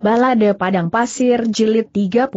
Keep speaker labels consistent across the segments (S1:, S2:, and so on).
S1: Balade Padang Pasir Jilid 30.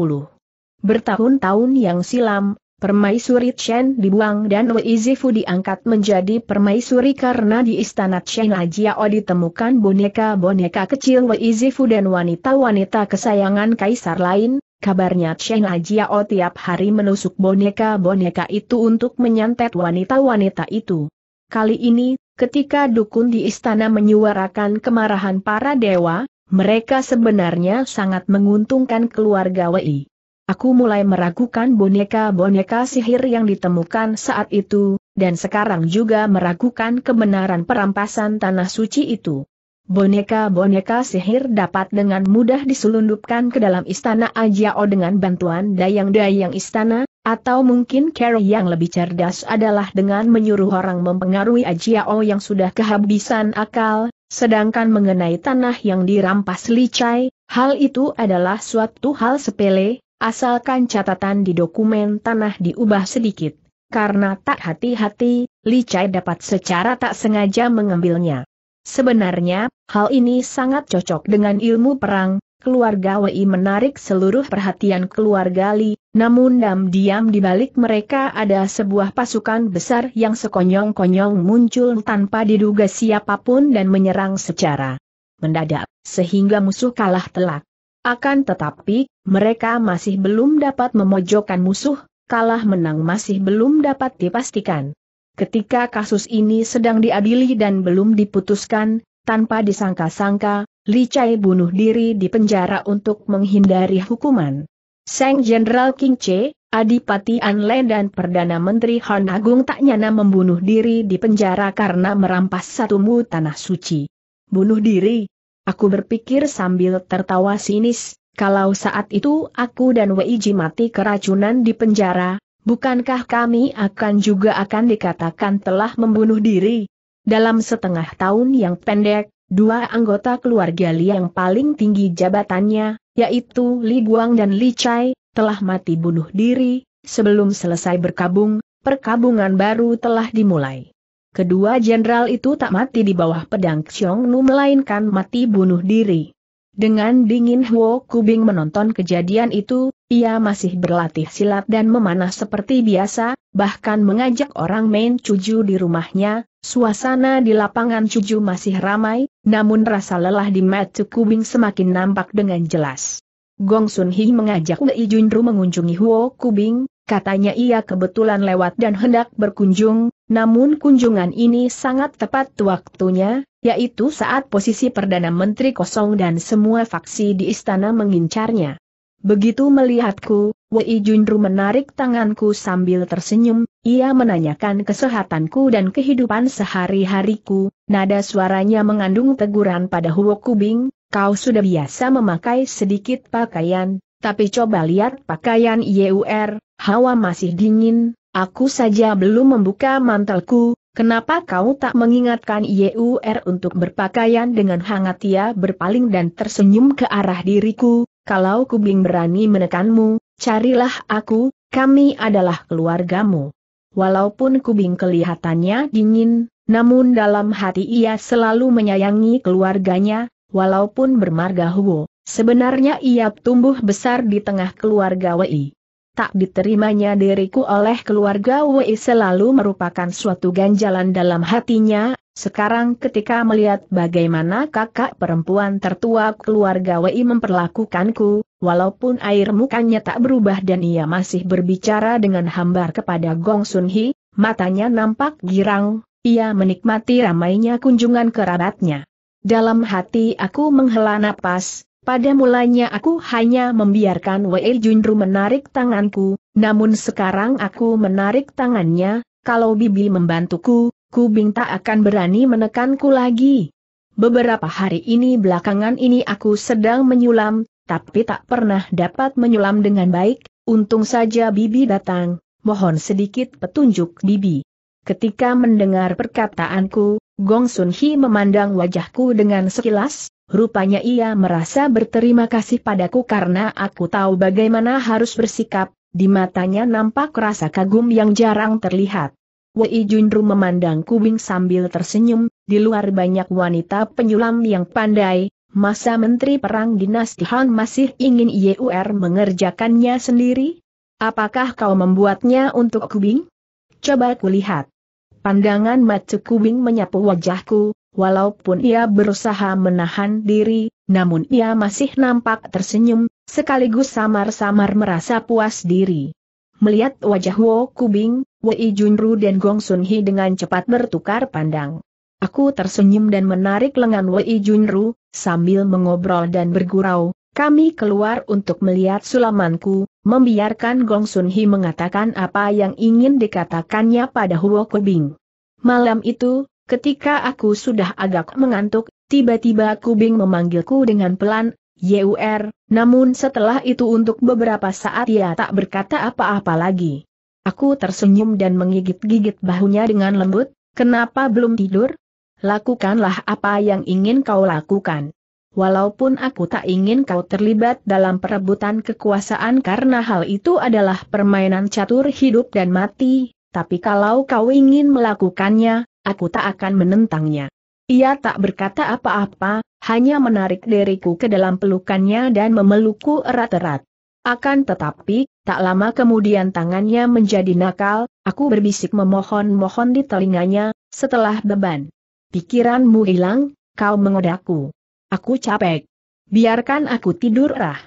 S1: Bertahun-tahun yang silam, Permaisuri Chen dibuang dan Wei Zifu diangkat menjadi permaisuri karena di istana Chen Ajiao ditemukan boneka-boneka kecil Wei Zifu dan wanita-wanita kesayangan kaisar lain, kabarnya Chen Ajiao tiap hari menusuk boneka-boneka itu untuk menyantet wanita-wanita itu. Kali ini, ketika dukun di istana menyuarakan kemarahan para dewa, mereka sebenarnya sangat menguntungkan keluarga Wei. Aku mulai meragukan boneka-boneka sihir yang ditemukan saat itu, dan sekarang juga meragukan kebenaran perampasan tanah suci itu. Boneka-boneka sihir dapat dengan mudah diselundupkan ke dalam istana Ajiao dengan bantuan dayang-dayang istana, atau mungkin Carol yang lebih cerdas adalah dengan menyuruh orang mempengaruhi Ajiao yang sudah kehabisan akal, Sedangkan mengenai tanah yang dirampas licai, hal itu adalah suatu hal sepele, asalkan catatan di dokumen tanah diubah sedikit. Karena tak hati-hati, licai dapat secara tak sengaja mengambilnya. Sebenarnya, hal ini sangat cocok dengan ilmu perang, keluarga Wei menarik seluruh perhatian keluarga Li, namun diam-diam di balik mereka ada sebuah pasukan besar yang sekonyong-konyong muncul tanpa diduga siapapun dan menyerang secara mendadak, sehingga musuh kalah telak. Akan tetapi, mereka masih belum dapat memojokkan musuh, kalah menang masih belum dapat dipastikan. Ketika kasus ini sedang diadili dan belum diputuskan, tanpa disangka-sangka, Li Chai bunuh diri di penjara untuk menghindari hukuman. Sang Jenderal King Che, Adipati Anle dan Perdana Menteri Han Agung tak nyana membunuh diri di penjara karena merampas satu mu tanah suci. Bunuh diri? Aku berpikir sambil tertawa sinis, kalau saat itu aku dan Wei Ji mati keracunan di penjara, bukankah kami akan juga akan dikatakan telah membunuh diri? Dalam setengah tahun yang pendek, dua anggota keluarga Li yang paling tinggi jabatannya, yaitu Li Guang dan Li Chai, telah mati bunuh diri, sebelum selesai berkabung, perkabungan baru telah dimulai. Kedua jenderal itu tak mati di bawah pedang Xiong Nu melainkan mati bunuh diri. Dengan dingin Huo Kubing menonton kejadian itu, ia masih berlatih silat dan memanah seperti biasa, bahkan mengajak orang main cuju di rumahnya, suasana di lapangan cuju masih ramai, namun rasa lelah di mata Kubing semakin nampak dengan jelas. Gong Sun Hi mengajak Wei Junru mengunjungi Huo Kubing, Katanya ia kebetulan lewat dan hendak berkunjung, namun kunjungan ini sangat tepat waktunya, yaitu saat posisi Perdana Menteri kosong dan semua faksi di istana mengincarnya. Begitu melihatku, Wei Junru menarik tanganku sambil tersenyum, ia menanyakan kesehatanku dan kehidupan sehari-hariku, nada suaranya mengandung teguran pada Huo Kubing, kau sudah biasa memakai sedikit pakaian, tapi coba lihat pakaian Yur, er, hawa masih dingin, aku saja belum membuka mantelku, Kenapa kau tak mengingatkan Yur er untuk berpakaian dengan hangat ia berpaling dan tersenyum ke arah diriku, kalau kubing berani menekanmu, carilah aku, kami adalah keluargamu. Walaupun kubing kelihatannya dingin, namun dalam hati ia selalu menyayangi keluarganya, walaupun bermarga Huo, sebenarnya ia tumbuh besar di tengah keluarga Wei tak diterimanya diriku oleh keluarga Wei selalu merupakan suatu ganjalan dalam hatinya, sekarang ketika melihat bagaimana kakak perempuan tertua keluarga Wei memperlakukanku, walaupun air mukanya tak berubah dan ia masih berbicara dengan hambar kepada Gong Sun Hi, matanya nampak girang, ia menikmati ramainya kunjungan kerabatnya. Dalam hati aku menghela napas, pada mulanya aku hanya membiarkan Wei Junru menarik tanganku, namun sekarang aku menarik tangannya, kalau Bibi membantuku, Kubing tak akan berani menekanku lagi. Beberapa hari ini belakangan ini aku sedang menyulam, tapi tak pernah dapat menyulam dengan baik, untung saja Bibi datang, mohon sedikit petunjuk Bibi. Ketika mendengar perkataanku, Gong Sun Hee memandang wajahku dengan sekilas, Rupanya ia merasa berterima kasih padaku karena aku tahu bagaimana harus bersikap, di matanya nampak rasa kagum yang jarang terlihat. Wei Junru memandang Kubing sambil tersenyum, di luar banyak wanita penyulam yang pandai, masa Menteri Perang Dinasti Han masih ingin Yeur mengerjakannya sendiri? Apakah kau membuatnya untuk Kubing? Coba kulihat. Pandangan mata Kubing menyapu wajahku, Walaupun ia berusaha menahan diri, namun ia masih nampak tersenyum, sekaligus samar-samar merasa puas diri. Melihat wajah Wo Kubing, Wei Junru dan Gong Sun Hi dengan cepat bertukar pandang. Aku tersenyum dan menarik lengan Wei Junru, sambil mengobrol dan bergurau, kami keluar untuk melihat sulamanku, membiarkan Gong Sun Hi mengatakan apa yang ingin dikatakannya pada Huo Kubing. Malam itu, Ketika aku sudah agak mengantuk, tiba-tiba Kubing memanggilku dengan pelan, Yur, er. namun setelah itu untuk beberapa saat ia tak berkata apa-apa lagi. Aku tersenyum dan menggigit-gigit bahunya dengan lembut, kenapa belum tidur? Lakukanlah apa yang ingin kau lakukan. Walaupun aku tak ingin kau terlibat dalam perebutan kekuasaan karena hal itu adalah permainan catur hidup dan mati, tapi kalau kau ingin melakukannya, aku tak akan menentangnya. Ia tak berkata apa-apa, hanya menarik diriku ke dalam pelukannya dan memelukku erat-erat. Akan tetapi, tak lama kemudian tangannya menjadi nakal, aku berbisik memohon-mohon di telinganya, setelah beban. Pikiranmu hilang, kau mengodaku. Aku capek. Biarkan aku tidur rah.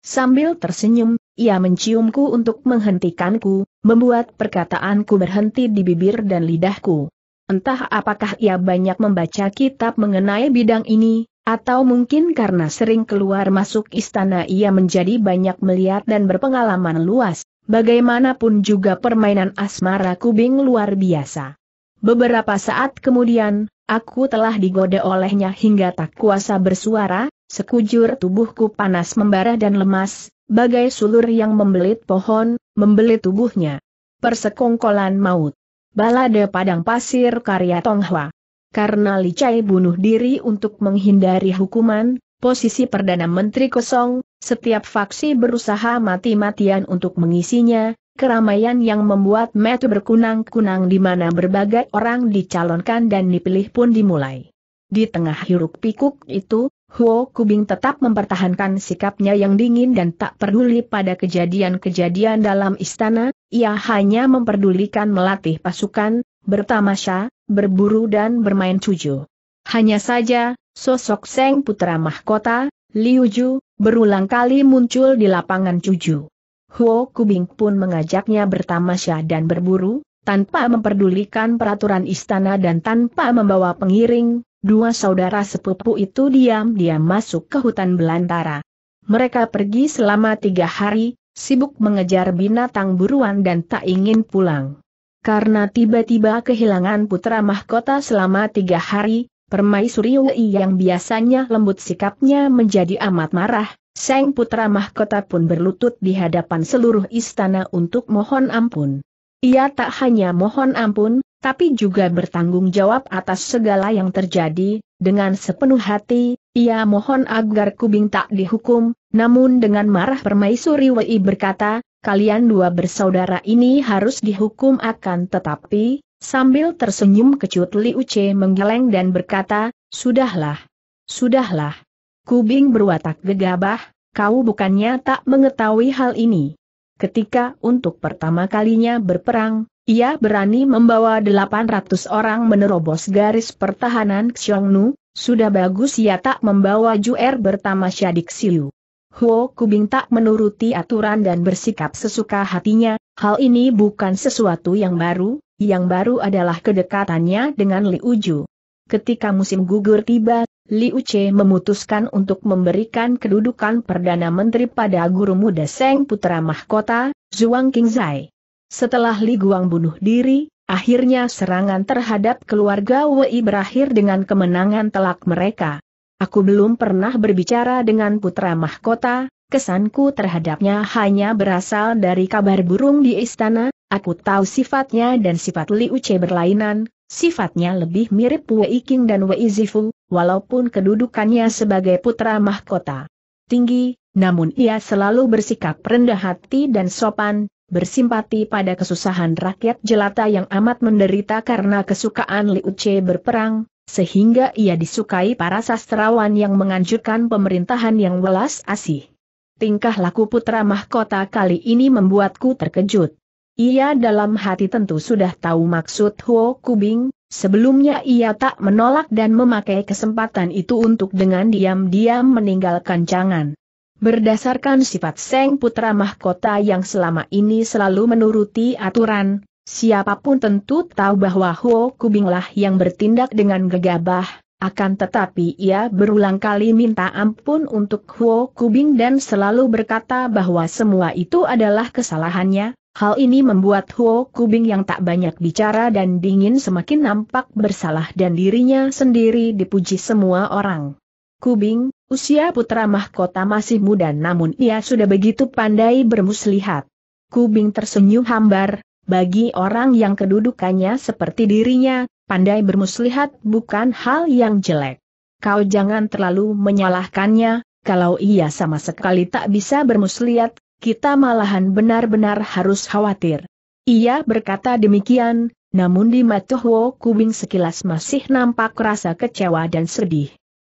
S1: Sambil tersenyum, ia menciumku untuk menghentikanku, membuat perkataanku berhenti di bibir dan lidahku. Entah apakah ia banyak membaca kitab mengenai bidang ini, atau mungkin karena sering keluar masuk istana ia menjadi banyak melihat dan berpengalaman luas, bagaimanapun juga permainan asmara kubing luar biasa. Beberapa saat kemudian, aku telah digoda olehnya hingga tak kuasa bersuara, sekujur tubuhku panas membara dan lemas, bagai sulur yang membelit pohon, membelit tubuhnya. Persekongkolan maut. Balade Padang Pasir karya Tonghua. Karena Li Chai bunuh diri untuk menghindari hukuman, posisi Perdana Menteri kosong, setiap faksi berusaha mati-matian untuk mengisinya, keramaian yang membuat metu berkunang-kunang di mana berbagai orang dicalonkan dan dipilih pun dimulai. Di tengah hiruk pikuk itu, Huo Kubing tetap mempertahankan sikapnya yang dingin dan tak peduli pada kejadian-kejadian dalam istana, ia hanya memperdulikan melatih pasukan, bertamasya, berburu dan bermain cuju. Hanya saja, sosok Seng Putra Mahkota, Liu Ju, berulang kali muncul di lapangan cuju. Huo Kubing pun mengajaknya bertamasya dan berburu, tanpa memperdulikan peraturan istana dan tanpa membawa pengiring, Dua saudara sepupu itu diam-diam masuk ke hutan belantara. Mereka pergi selama tiga hari, sibuk mengejar binatang buruan dan tak ingin pulang. Karena tiba-tiba kehilangan putra mahkota selama tiga hari, Permaisuri Wei yang biasanya lembut sikapnya menjadi amat marah, sang putra mahkota pun berlutut di hadapan seluruh istana untuk mohon ampun. Ia tak hanya mohon ampun, tapi juga bertanggung jawab atas segala yang terjadi, dengan sepenuh hati, ia mohon agar Kubing tak dihukum, namun dengan marah permaisuri Wei berkata, kalian dua bersaudara ini harus dihukum akan tetapi, sambil tersenyum kecut Liu Che menggeleng dan berkata, sudahlah, sudahlah. Kubing berwatak gegabah, kau bukannya tak mengetahui hal ini. Ketika untuk pertama kalinya berperang, ia berani membawa 800 orang menerobos garis pertahanan Xiongnu, sudah bagus ia tak membawa Juer bertama Syadik Siu. Huo Kubing tak menuruti aturan dan bersikap sesuka hatinya, hal ini bukan sesuatu yang baru, yang baru adalah kedekatannya dengan Li Uju. Ketika musim gugur tiba, Li Che memutuskan untuk memberikan kedudukan Perdana Menteri pada guru muda Seng Putra Mahkota, Zhuang Qingzai. Setelah Li Guang bunuh diri, akhirnya serangan terhadap keluarga Wei berakhir dengan kemenangan telak mereka. Aku belum pernah berbicara dengan putra mahkota, kesanku terhadapnya hanya berasal dari kabar burung di istana, aku tahu sifatnya dan sifat Li Uce berlainan, sifatnya lebih mirip Wei King dan Wei Zifu, walaupun kedudukannya sebagai putra mahkota tinggi, namun ia selalu bersikap rendah hati dan sopan, bersimpati pada kesusahan rakyat jelata yang amat menderita karena kesukaan Liu Che berperang, sehingga ia disukai para sastrawan yang menganjurkan pemerintahan yang welas asih. Tingkah laku putra mahkota kali ini membuatku terkejut. Ia dalam hati tentu sudah tahu maksud Huo Kubing, sebelumnya ia tak menolak dan memakai kesempatan itu untuk dengan diam-diam meninggalkan jangan. Berdasarkan sifat Seng Putra Mahkota yang selama ini selalu menuruti aturan, siapapun tentu tahu bahwa Huo Kubinglah yang bertindak dengan gegabah, akan tetapi ia berulang kali minta ampun untuk Huo Kubing dan selalu berkata bahwa semua itu adalah kesalahannya. Hal ini membuat Huo Kubing yang tak banyak bicara dan dingin semakin nampak bersalah dan dirinya sendiri dipuji semua orang. Kubing, Usia putra mahkota masih muda namun ia sudah begitu pandai bermuslihat. Kubing tersenyum hambar, bagi orang yang kedudukannya seperti dirinya, pandai bermuslihat bukan hal yang jelek. Kau jangan terlalu menyalahkannya, kalau ia sama sekali tak bisa bermuslihat, kita malahan benar-benar harus khawatir. Ia berkata demikian, namun di Matuhwo Kubing sekilas masih nampak rasa kecewa dan sedih.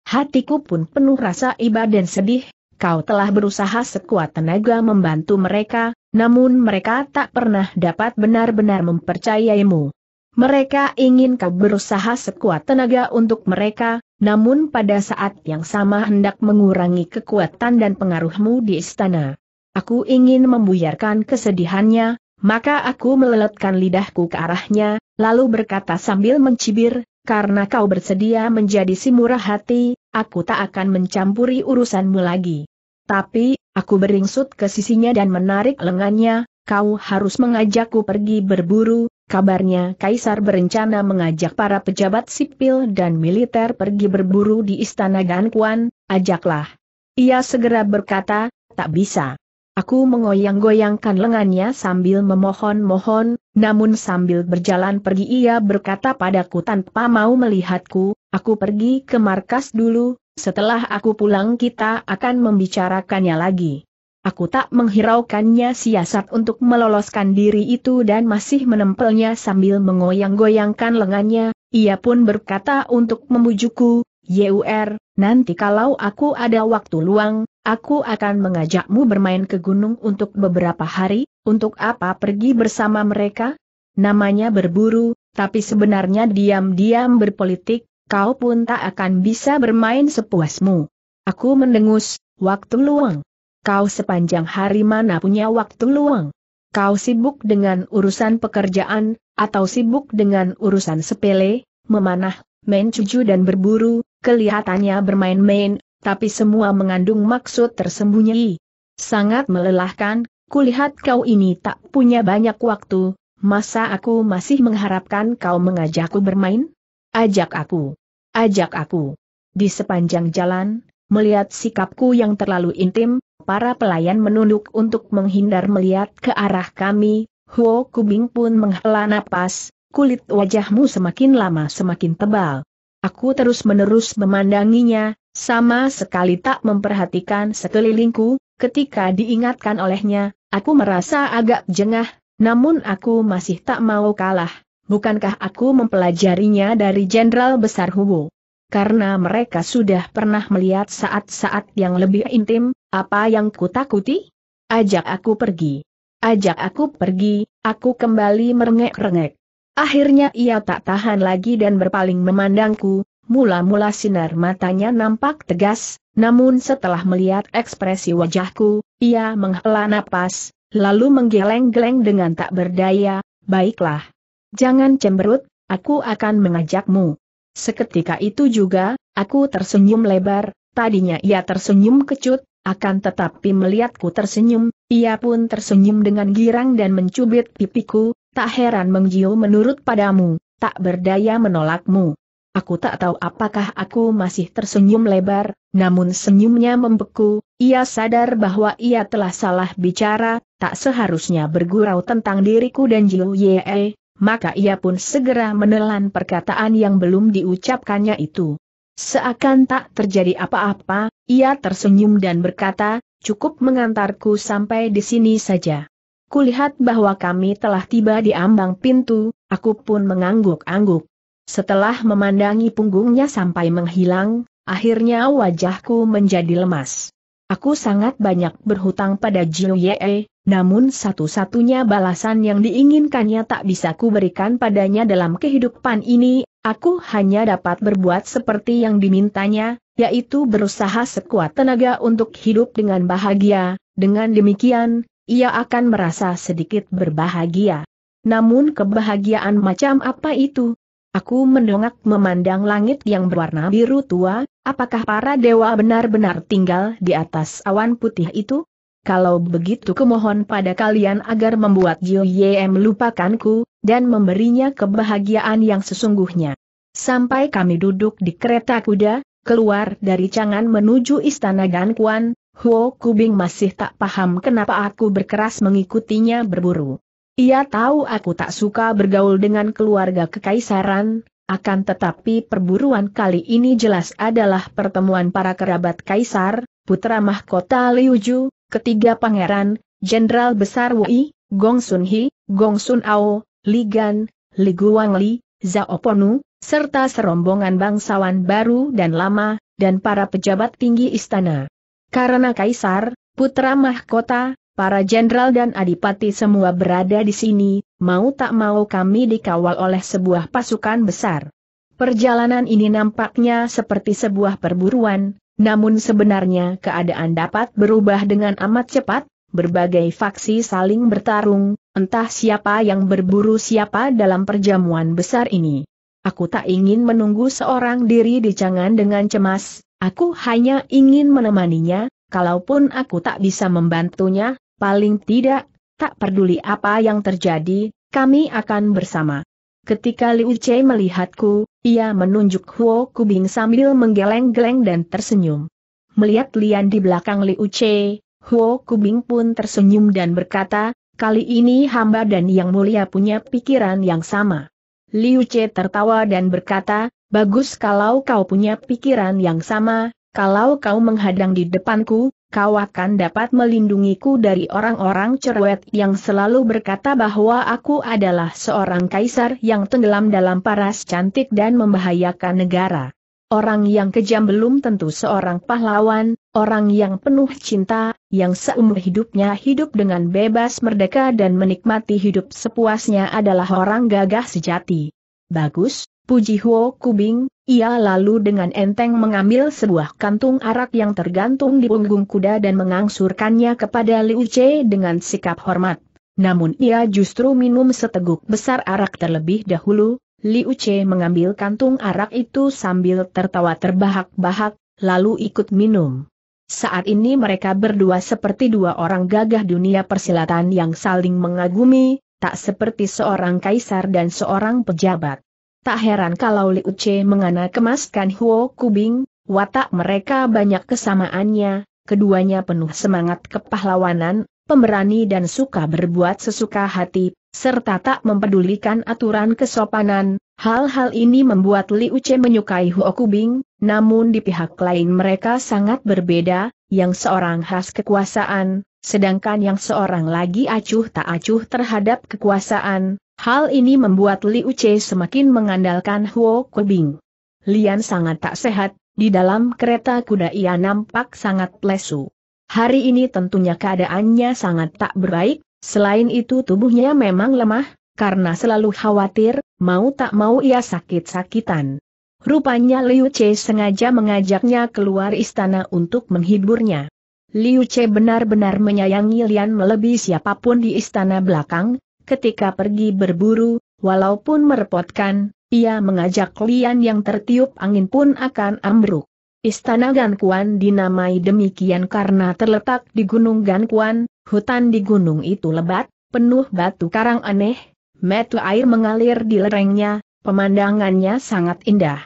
S1: Hatiku pun penuh rasa iba dan sedih, kau telah berusaha sekuat tenaga membantu mereka, namun mereka tak pernah dapat benar-benar mempercayaimu. Mereka ingin kau berusaha sekuat tenaga untuk mereka, namun pada saat yang sama hendak mengurangi kekuatan dan pengaruhmu di istana. Aku ingin membuyarkan kesedihannya, maka aku meleletkan lidahku ke arahnya, lalu berkata sambil mencibir, karena kau bersedia menjadi si murah hati, aku tak akan mencampuri urusanmu lagi. Tapi, aku beringsut ke sisinya dan menarik lengannya, kau harus mengajakku pergi berburu, kabarnya Kaisar berencana mengajak para pejabat sipil dan militer pergi berburu di Istana Gankuan, ajaklah. Ia segera berkata, tak bisa. Aku mengoyang-goyangkan lengannya sambil memohon-mohon, namun sambil berjalan pergi ia berkata padaku tanpa mau melihatku, aku pergi ke markas dulu, setelah aku pulang kita akan membicarakannya lagi. Aku tak menghiraukannya siasat untuk meloloskan diri itu dan masih menempelnya sambil mengoyang-goyangkan lengannya, ia pun berkata untuk membujukku, Yur, nanti kalau aku ada waktu luang, Aku akan mengajakmu bermain ke gunung untuk beberapa hari, untuk apa pergi bersama mereka? Namanya berburu, tapi sebenarnya diam-diam berpolitik, kau pun tak akan bisa bermain sepuasmu. Aku mendengus, waktu luang. Kau sepanjang hari mana punya waktu luang? Kau sibuk dengan urusan pekerjaan, atau sibuk dengan urusan sepele, memanah, main cucu dan berburu, kelihatannya bermain-main, tapi semua mengandung maksud tersembunyi. Sangat melelahkan, kulihat kau ini tak punya banyak waktu, masa aku masih mengharapkan kau mengajakku bermain? Ajak aku. Ajak aku. Di sepanjang jalan, melihat sikapku yang terlalu intim, para pelayan menunduk untuk menghindar melihat ke arah kami, Huo Kubing pun menghela napas, kulit wajahmu semakin lama semakin tebal. Aku terus-menerus memandanginya, sama sekali tak memperhatikan sekelilingku, ketika diingatkan olehnya, aku merasa agak jengah, namun aku masih tak mau kalah. Bukankah aku mempelajarinya dari Jenderal Besar Hubo? Karena mereka sudah pernah melihat saat-saat yang lebih intim, apa yang kutakuti? Ajak aku pergi. Ajak aku pergi, aku kembali merengek-rengek. Akhirnya ia tak tahan lagi dan berpaling memandangku, mula-mula sinar matanya nampak tegas, namun setelah melihat ekspresi wajahku, ia menghela napas, lalu menggeleng-geleng dengan tak berdaya, baiklah. Jangan cemberut, aku akan mengajakmu. Seketika itu juga, aku tersenyum lebar, tadinya ia tersenyum kecut, akan tetapi melihatku tersenyum, ia pun tersenyum dengan girang dan mencubit pipiku, Tak heran Mengjio menurut padamu, tak berdaya menolakmu. Aku tak tahu apakah aku masih tersenyum lebar, namun senyumnya membeku, ia sadar bahwa ia telah salah bicara, tak seharusnya bergurau tentang diriku dan Jiu Ye, maka ia pun segera menelan perkataan yang belum diucapkannya itu. Seakan tak terjadi apa-apa, ia tersenyum dan berkata, cukup mengantarku sampai di sini saja. Kulihat bahwa kami telah tiba di ambang pintu, aku pun mengangguk-angguk. Setelah memandangi punggungnya sampai menghilang, akhirnya wajahku menjadi lemas. Aku sangat banyak berhutang pada Jiu Ye, namun satu-satunya balasan yang diinginkannya tak bisa kuberikan padanya dalam kehidupan ini, aku hanya dapat berbuat seperti yang dimintanya, yaitu berusaha sekuat tenaga untuk hidup dengan bahagia, dengan demikian, ia akan merasa sedikit berbahagia. Namun kebahagiaan macam apa itu? Aku mendongak memandang langit yang berwarna biru tua, apakah para dewa benar-benar tinggal di atas awan putih itu? Kalau begitu kemohon pada kalian agar membuat Jiu Ye melupakanku, dan memberinya kebahagiaan yang sesungguhnya. Sampai kami duduk di kereta kuda, keluar dari Cangan menuju Istana Kuan, Huo Kubing masih tak paham kenapa aku berkeras mengikutinya berburu. Ia tahu aku tak suka bergaul dengan keluarga kekaisaran, akan tetapi perburuan kali ini jelas adalah pertemuan para kerabat kaisar, putra mahkota Liuju, ketiga pangeran, Jenderal Besar Wei, Gong Sun Hi, Gong Sun Ao, Ligan, Li Guang Li, Zhao Ponu, serta serombongan bangsawan baru dan lama, dan para pejabat tinggi istana. Karena kaisar, putra mahkota, para jenderal dan adipati semua berada di sini, mau tak mau kami dikawal oleh sebuah pasukan besar. Perjalanan ini nampaknya seperti sebuah perburuan, namun sebenarnya keadaan dapat berubah dengan amat cepat, berbagai faksi saling bertarung, entah siapa yang berburu siapa dalam perjamuan besar ini. Aku tak ingin menunggu seorang diri di jangan dengan cemas, Aku hanya ingin menemaninya, kalaupun aku tak bisa membantunya, paling tidak, tak peduli apa yang terjadi, kami akan bersama. Ketika Liu Che melihatku, ia menunjuk Huo Kubing sambil menggeleng-geleng dan tersenyum. Melihat Lian di belakang Liu Che, Huo Kubing pun tersenyum dan berkata, kali ini hamba dan yang mulia punya pikiran yang sama. Liu Che tertawa dan berkata, Bagus kalau kau punya pikiran yang sama, kalau kau menghadang di depanku, kau akan dapat melindungiku dari orang-orang cerewet yang selalu berkata bahwa aku adalah seorang kaisar yang tenggelam dalam paras cantik dan membahayakan negara. Orang yang kejam belum tentu seorang pahlawan, orang yang penuh cinta, yang seumur hidupnya hidup dengan bebas merdeka dan menikmati hidup sepuasnya adalah orang gagah sejati. Bagus, Puji Huo Kubing, ia lalu dengan enteng mengambil sebuah kantung arak yang tergantung di punggung kuda dan mengangsurkannya kepada Liu Che dengan sikap hormat. Namun ia justru minum seteguk besar arak terlebih dahulu, Liu Che mengambil kantung arak itu sambil tertawa terbahak-bahak, lalu ikut minum. Saat ini mereka berdua seperti dua orang gagah dunia persilatan yang saling mengagumi, tak seperti seorang kaisar dan seorang pejabat. Tak heran kalau Liu Che mengana kemaskan Huo Kubing, watak mereka banyak kesamaannya, keduanya penuh semangat kepahlawanan, pemberani dan suka berbuat sesuka hati, serta tak mempedulikan aturan kesopanan, hal-hal ini membuat Liu Che menyukai Huo Kubing, namun di pihak lain mereka sangat berbeda, yang seorang khas kekuasaan, sedangkan yang seorang lagi acuh tak acuh terhadap kekuasaan, Hal ini membuat Liu Che semakin mengandalkan Huo Kebing. Lian sangat tak sehat, di dalam kereta kuda ia nampak sangat lesu. Hari ini tentunya keadaannya sangat tak berbaik, selain itu tubuhnya memang lemah, karena selalu khawatir, mau tak mau ia sakit-sakitan. Rupanya Liu Che sengaja mengajaknya keluar istana untuk menghiburnya. Liu Che benar-benar menyayangi Lian melebihi siapapun di istana belakang, Ketika pergi berburu, walaupun merepotkan, ia mengajak Lian yang tertiup angin pun akan ambruk. Istana Gankuan dinamai demikian karena terletak di Gunung Gankuan, hutan di gunung itu lebat, penuh batu karang aneh, metu air mengalir di lerengnya, pemandangannya sangat indah.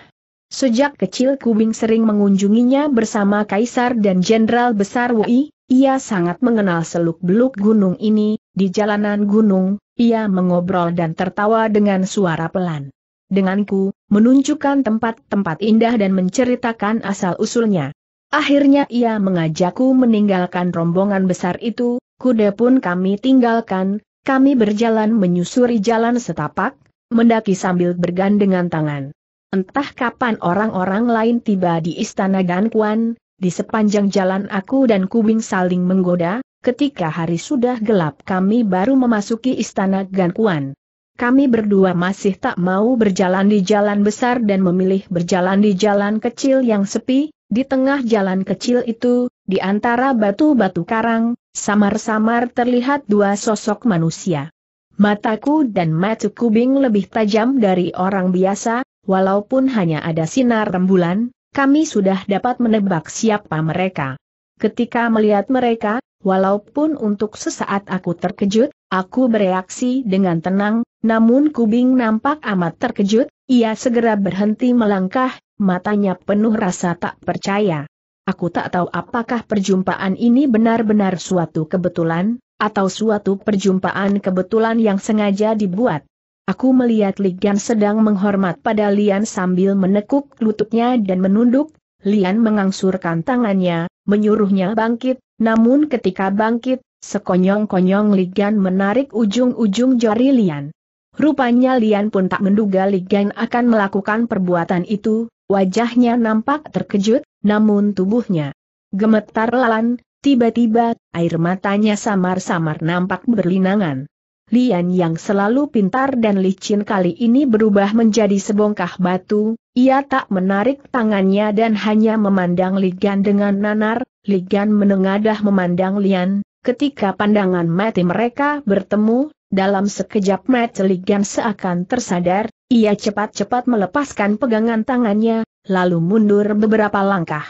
S1: Sejak kecil Kubing sering mengunjunginya bersama Kaisar dan Jenderal Besar Wei, ia sangat mengenal seluk-beluk gunung ini, di jalanan gunung, ia mengobrol dan tertawa dengan suara pelan. Denganku, menunjukkan tempat-tempat indah dan menceritakan asal-usulnya. Akhirnya ia mengajakku meninggalkan rombongan besar itu, kuda pun kami tinggalkan, kami berjalan menyusuri jalan setapak, mendaki sambil bergandengan tangan. Entah kapan orang-orang lain tiba di istana Gankuan, di sepanjang jalan aku dan Kubing saling menggoda, ketika hari sudah gelap kami baru memasuki istana Gankuan. Kami berdua masih tak mau berjalan di jalan besar dan memilih berjalan di jalan kecil yang sepi, di tengah jalan kecil itu, di antara batu-batu karang, samar-samar terlihat dua sosok manusia. Mataku dan mata kubing lebih tajam dari orang biasa, walaupun hanya ada sinar rembulan, kami sudah dapat menebak siapa mereka. Ketika melihat mereka, Walaupun untuk sesaat aku terkejut, aku bereaksi dengan tenang, namun Kubing nampak amat terkejut, ia segera berhenti melangkah, matanya penuh rasa tak percaya. Aku tak tahu apakah perjumpaan ini benar-benar suatu kebetulan, atau suatu perjumpaan kebetulan yang sengaja dibuat. Aku melihat Ligan sedang menghormat pada Lian sambil menekuk lututnya dan menunduk, Lian mengangsurkan tangannya, menyuruhnya bangkit, namun ketika bangkit, sekonyong-konyong Ligan menarik ujung-ujung jari Lian. Rupanya Lian pun tak menduga Ligan akan melakukan perbuatan itu, wajahnya nampak terkejut, namun tubuhnya gemetar lalan, tiba-tiba, air matanya samar-samar nampak berlinangan. Lian yang selalu pintar dan licin kali ini berubah menjadi sebongkah batu, ia tak menarik tangannya dan hanya memandang Ligan dengan nanar, Ligan menengadah memandang Lian, ketika pandangan mati mereka bertemu, dalam sekejap Mati Ligan seakan tersadar, ia cepat-cepat melepaskan pegangan tangannya, lalu mundur beberapa langkah.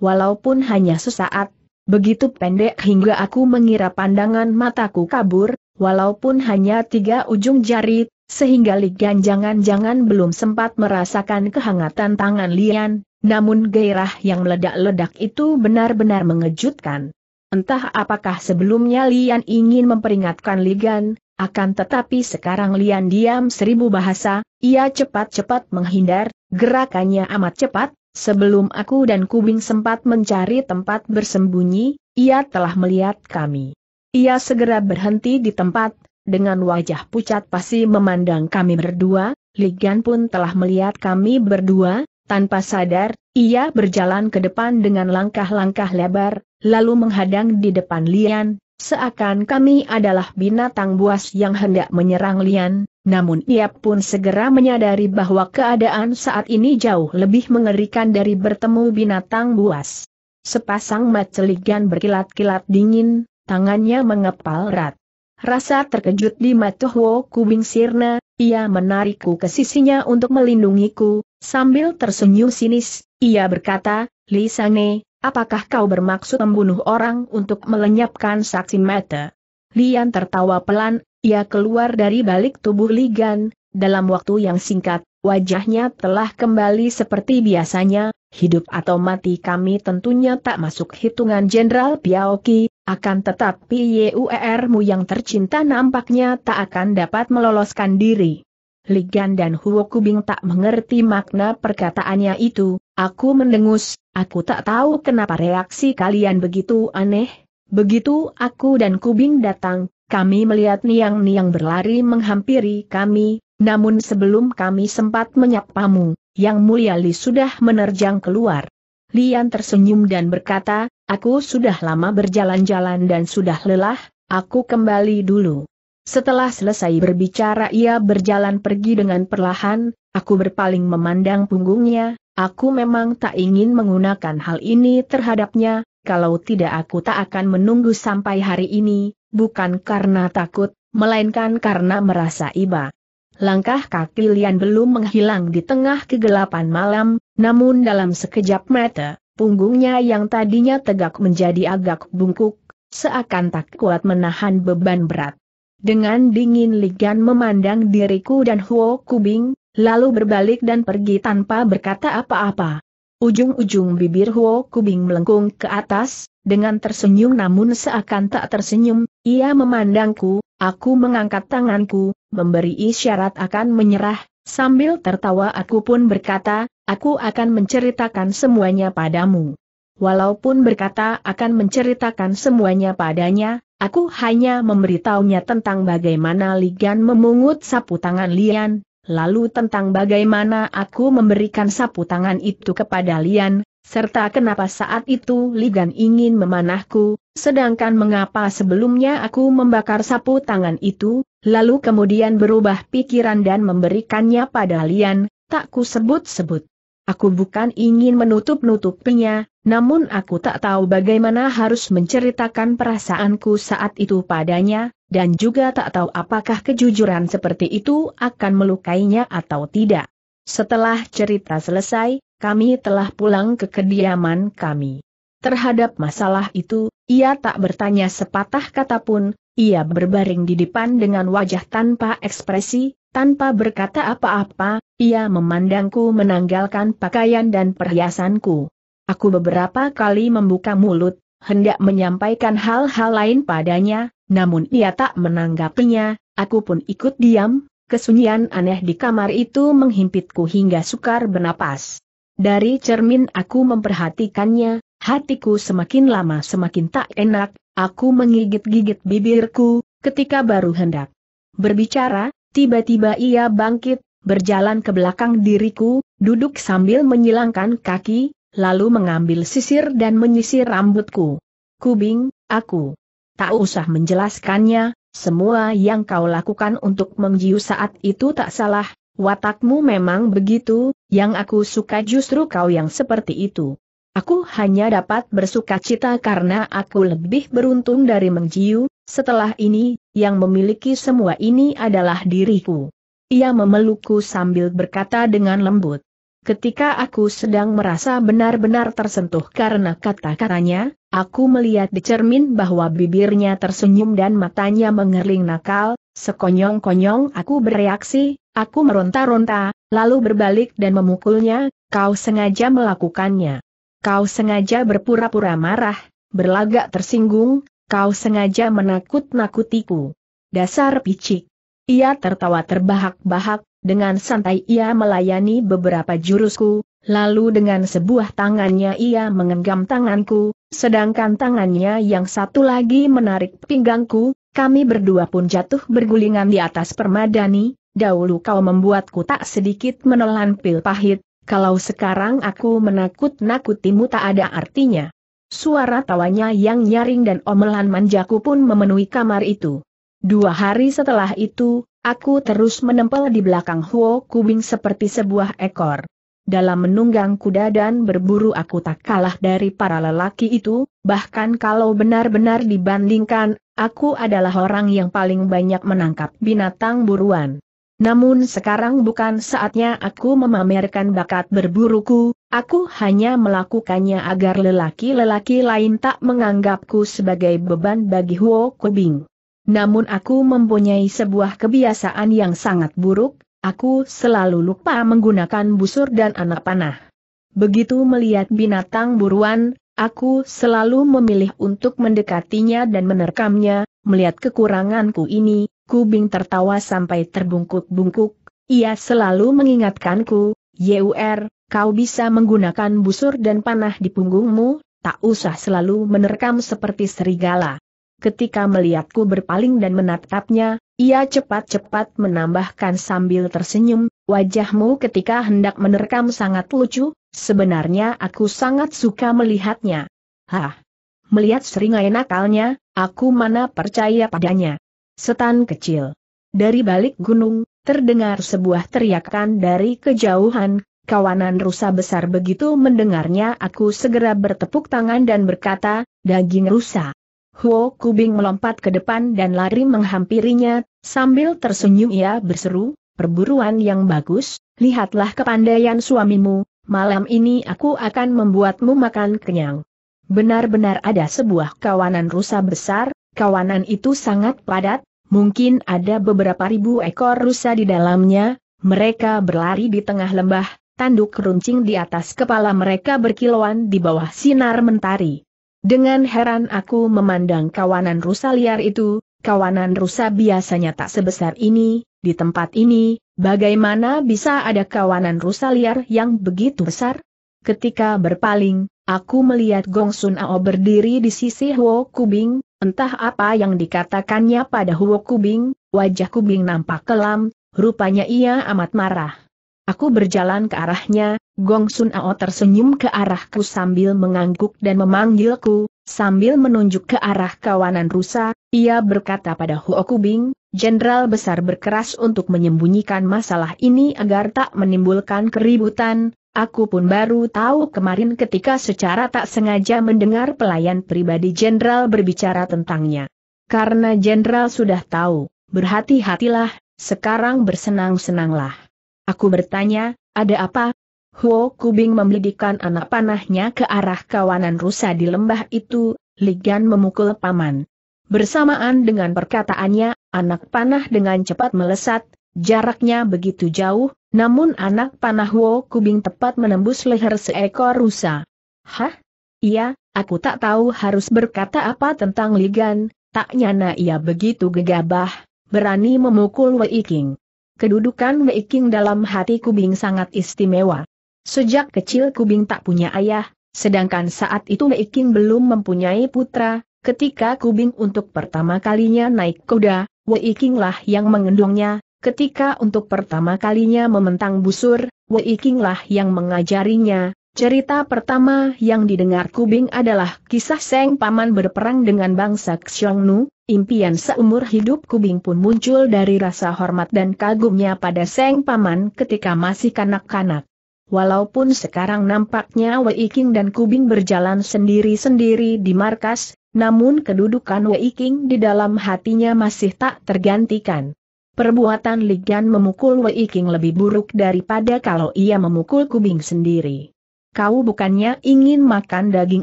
S1: Walaupun hanya sesaat, begitu pendek hingga aku mengira pandangan mataku kabur, walaupun hanya tiga ujung jari, sehingga Ligan jangan-jangan belum sempat merasakan kehangatan tangan Lian, namun gairah yang meledak-ledak itu benar-benar mengejutkan. Entah apakah sebelumnya Lian ingin memperingatkan Ligan, akan tetapi sekarang Lian diam seribu bahasa, ia cepat-cepat menghindar, gerakannya amat cepat, sebelum aku dan Kubing sempat mencari tempat bersembunyi, ia telah melihat kami. Ia segera berhenti di tempat, dengan wajah pucat pasti memandang kami berdua, Ligan pun telah melihat kami berdua, tanpa sadar, ia berjalan ke depan dengan langkah-langkah lebar, lalu menghadang di depan Lian, seakan kami adalah binatang buas yang hendak menyerang Lian, namun ia pun segera menyadari bahwa keadaan saat ini jauh lebih mengerikan dari bertemu binatang buas. Sepasang maceligan berkilat-kilat dingin, tangannya mengepal erat. Rasa terkejut di Matuhwo Kubing Sirna, ia menarikku ke sisinya untuk melindungiku, Sambil tersenyum sinis, ia berkata, Lisane, apakah kau bermaksud membunuh orang untuk melenyapkan saksi mata? Lian tertawa pelan, ia keluar dari balik tubuh Ligan, dalam waktu yang singkat, wajahnya telah kembali seperti biasanya, hidup atau mati kami tentunya tak masuk hitungan Jenderal Piaoki, akan tetapi Yuermu yang tercinta nampaknya tak akan dapat meloloskan diri. Ligan dan Huo Kubing tak mengerti makna perkataannya itu, aku mendengus, aku tak tahu kenapa reaksi kalian begitu aneh, begitu aku dan Kubing datang, kami melihat niang-niang berlari menghampiri kami, namun sebelum kami sempat menyapamu, yang mulia Li sudah menerjang keluar. Lian tersenyum dan berkata, aku sudah lama berjalan-jalan dan sudah lelah, aku kembali dulu. Setelah selesai berbicara ia berjalan pergi dengan perlahan, aku berpaling memandang punggungnya, aku memang tak ingin menggunakan hal ini terhadapnya, kalau tidak aku tak akan menunggu sampai hari ini, bukan karena takut, melainkan karena merasa iba. Langkah kaki Lian belum menghilang di tengah kegelapan malam, namun dalam sekejap mata, punggungnya yang tadinya tegak menjadi agak bungkuk, seakan tak kuat menahan beban berat. Dengan dingin Ligan memandang diriku dan Huo Kubing, lalu berbalik dan pergi tanpa berkata apa-apa. Ujung-ujung bibir Huo Kubing melengkung ke atas, dengan tersenyum namun seakan tak tersenyum, ia memandangku, aku mengangkat tanganku, memberi isyarat akan menyerah, sambil tertawa aku pun berkata, aku akan menceritakan semuanya padamu. Walaupun berkata akan menceritakan semuanya padanya, Aku hanya memberitahunya tentang bagaimana Ligan memungut sapu tangan Lian, lalu tentang bagaimana aku memberikan sapu tangan itu kepada Lian, serta kenapa saat itu Ligan ingin memanahku, sedangkan mengapa sebelumnya aku membakar sapu tangan itu, lalu kemudian berubah pikiran dan memberikannya pada Lian, tak ku sebut-sebut. Aku bukan ingin menutup-nutupinya, namun aku tak tahu bagaimana harus menceritakan perasaanku saat itu padanya, dan juga tak tahu apakah kejujuran seperti itu akan melukainya atau tidak. Setelah cerita selesai, kami telah pulang ke kediaman kami. Terhadap masalah itu, ia tak bertanya sepatah kata pun, ia berbaring di depan dengan wajah tanpa ekspresi, tanpa berkata apa-apa, ia memandangku menanggalkan pakaian dan perhiasanku. Aku beberapa kali membuka mulut, hendak menyampaikan hal-hal lain padanya, namun ia tak menanggapinya, aku pun ikut diam, kesunyian aneh di kamar itu menghimpitku hingga sukar bernapas. Dari cermin aku memperhatikannya, hatiku semakin lama semakin tak enak, aku menggigit-gigit bibirku, ketika baru hendak berbicara, tiba-tiba ia bangkit, berjalan ke belakang diriku, duduk sambil menyilangkan kaki, lalu mengambil sisir dan menyisir rambutku. Kubing, aku. Tak usah menjelaskannya, semua yang kau lakukan untuk menggiu saat itu tak salah, watakmu memang begitu, yang aku suka justru kau yang seperti itu. Aku hanya dapat bersuka cita karena aku lebih beruntung dari Mengjiu, setelah ini, yang memiliki semua ini adalah diriku. Ia memelukku sambil berkata dengan lembut. Ketika aku sedang merasa benar-benar tersentuh karena kata-katanya, aku melihat di cermin bahwa bibirnya tersenyum dan matanya mengerling nakal, sekonyong-konyong aku bereaksi, aku meronta-ronta, lalu berbalik dan memukulnya, kau sengaja melakukannya. Kau sengaja berpura-pura marah, berlagak tersinggung, kau sengaja menakut-nakutiku. Dasar picik. Ia tertawa terbahak-bahak, dengan santai ia melayani beberapa jurusku, lalu dengan sebuah tangannya ia mengenggam tanganku, sedangkan tangannya yang satu lagi menarik pinggangku, kami berdua pun jatuh bergulingan di atas permadani, dahulu kau membuatku tak sedikit menelan pil pahit, kalau sekarang aku menakut-nakutimu tak ada artinya. Suara tawanya yang nyaring dan omelan manjaku pun memenuhi kamar itu. Dua hari setelah itu, Aku terus menempel di belakang Huo Kubing seperti sebuah ekor. Dalam menunggang kuda dan berburu aku tak kalah dari para lelaki itu, bahkan kalau benar-benar dibandingkan, aku adalah orang yang paling banyak menangkap binatang buruan. Namun sekarang bukan saatnya aku memamerkan bakat berburuku, aku hanya melakukannya agar lelaki-lelaki lain tak menganggapku sebagai beban bagi Huo Kubing. Namun aku mempunyai sebuah kebiasaan yang sangat buruk, aku selalu lupa menggunakan busur dan anak panah. Begitu melihat binatang buruan, aku selalu memilih untuk mendekatinya dan menerkamnya, melihat kekuranganku ini, Kubing tertawa sampai terbungkuk-bungkuk, ia selalu mengingatkanku, Yur, er, kau bisa menggunakan busur dan panah di punggungmu, tak usah selalu menerkam seperti serigala. Ketika melihatku berpaling dan menatapnya, ia cepat-cepat menambahkan sambil tersenyum, wajahmu ketika hendak menerkam sangat lucu, sebenarnya aku sangat suka melihatnya. Hah! Melihat seringai nakalnya, aku mana percaya padanya. Setan kecil. Dari balik gunung, terdengar sebuah teriakan dari kejauhan, Kawanan rusa besar begitu mendengarnya aku segera bertepuk tangan dan berkata, daging rusa. Huo Kubing melompat ke depan dan lari menghampirinya, sambil tersenyum ia berseru, perburuan yang bagus, lihatlah kepandaian suamimu, malam ini aku akan membuatmu makan kenyang. Benar-benar ada sebuah kawanan rusa besar, kawanan itu sangat padat, mungkin ada beberapa ribu ekor rusa di dalamnya, mereka berlari di tengah lembah, tanduk runcing di atas kepala mereka berkilauan di bawah sinar mentari. Dengan heran aku memandang kawanan rusa liar itu, kawanan rusa biasanya tak sebesar ini, di tempat ini, bagaimana bisa ada kawanan rusa liar yang begitu besar? Ketika berpaling, aku melihat Gong Sun Ao berdiri di sisi Huo Kubing, entah apa yang dikatakannya pada Huo Kubing, wajah Kubing nampak kelam, rupanya ia amat marah. Aku berjalan ke arahnya, Gong Sun Ao tersenyum ke arahku sambil mengangguk dan memanggilku, sambil menunjuk ke arah kawanan rusa, ia berkata pada Huo Kubing, Jenderal besar berkeras untuk menyembunyikan masalah ini agar tak menimbulkan keributan, aku pun baru tahu kemarin ketika secara tak sengaja mendengar pelayan pribadi Jenderal berbicara tentangnya. Karena Jenderal sudah tahu, berhati-hatilah, sekarang bersenang-senanglah. Aku bertanya, ada apa, Huo Kubing membidikkan anak panahnya ke arah kawanan rusa di lembah itu, Ligan memukul paman. Bersamaan dengan perkataannya, anak panah dengan cepat melesat, jaraknya begitu jauh, namun anak panah Huo Kubing tepat menembus leher seekor rusa. Hah? Iya, aku tak tahu harus berkata apa tentang Ligan, tak nyana ia begitu gegabah, berani memukul Wei King. Kedudukan Wei King dalam hati Kubing sangat istimewa. Sejak kecil Kubing tak punya ayah, sedangkan saat itu Meikin belum mempunyai putra, ketika Kubing untuk pertama kalinya naik kuda, Weiking lah yang mengendongnya, ketika untuk pertama kalinya mementang busur, Weiking lah yang mengajarinya, cerita pertama yang didengar Kubing adalah kisah Seng Paman berperang dengan bangsa Xiongnu, Impian seumur hidup Kubing pun muncul dari rasa hormat dan kagumnya pada Seng Paman ketika masih kanak-kanak. Walaupun sekarang nampaknya Wei King dan Kubing berjalan sendiri-sendiri di markas, namun kedudukan Wei King di dalam hatinya masih tak tergantikan. Perbuatan Ligan memukul Wei King lebih buruk daripada kalau ia memukul Kubing sendiri. Kau bukannya ingin makan daging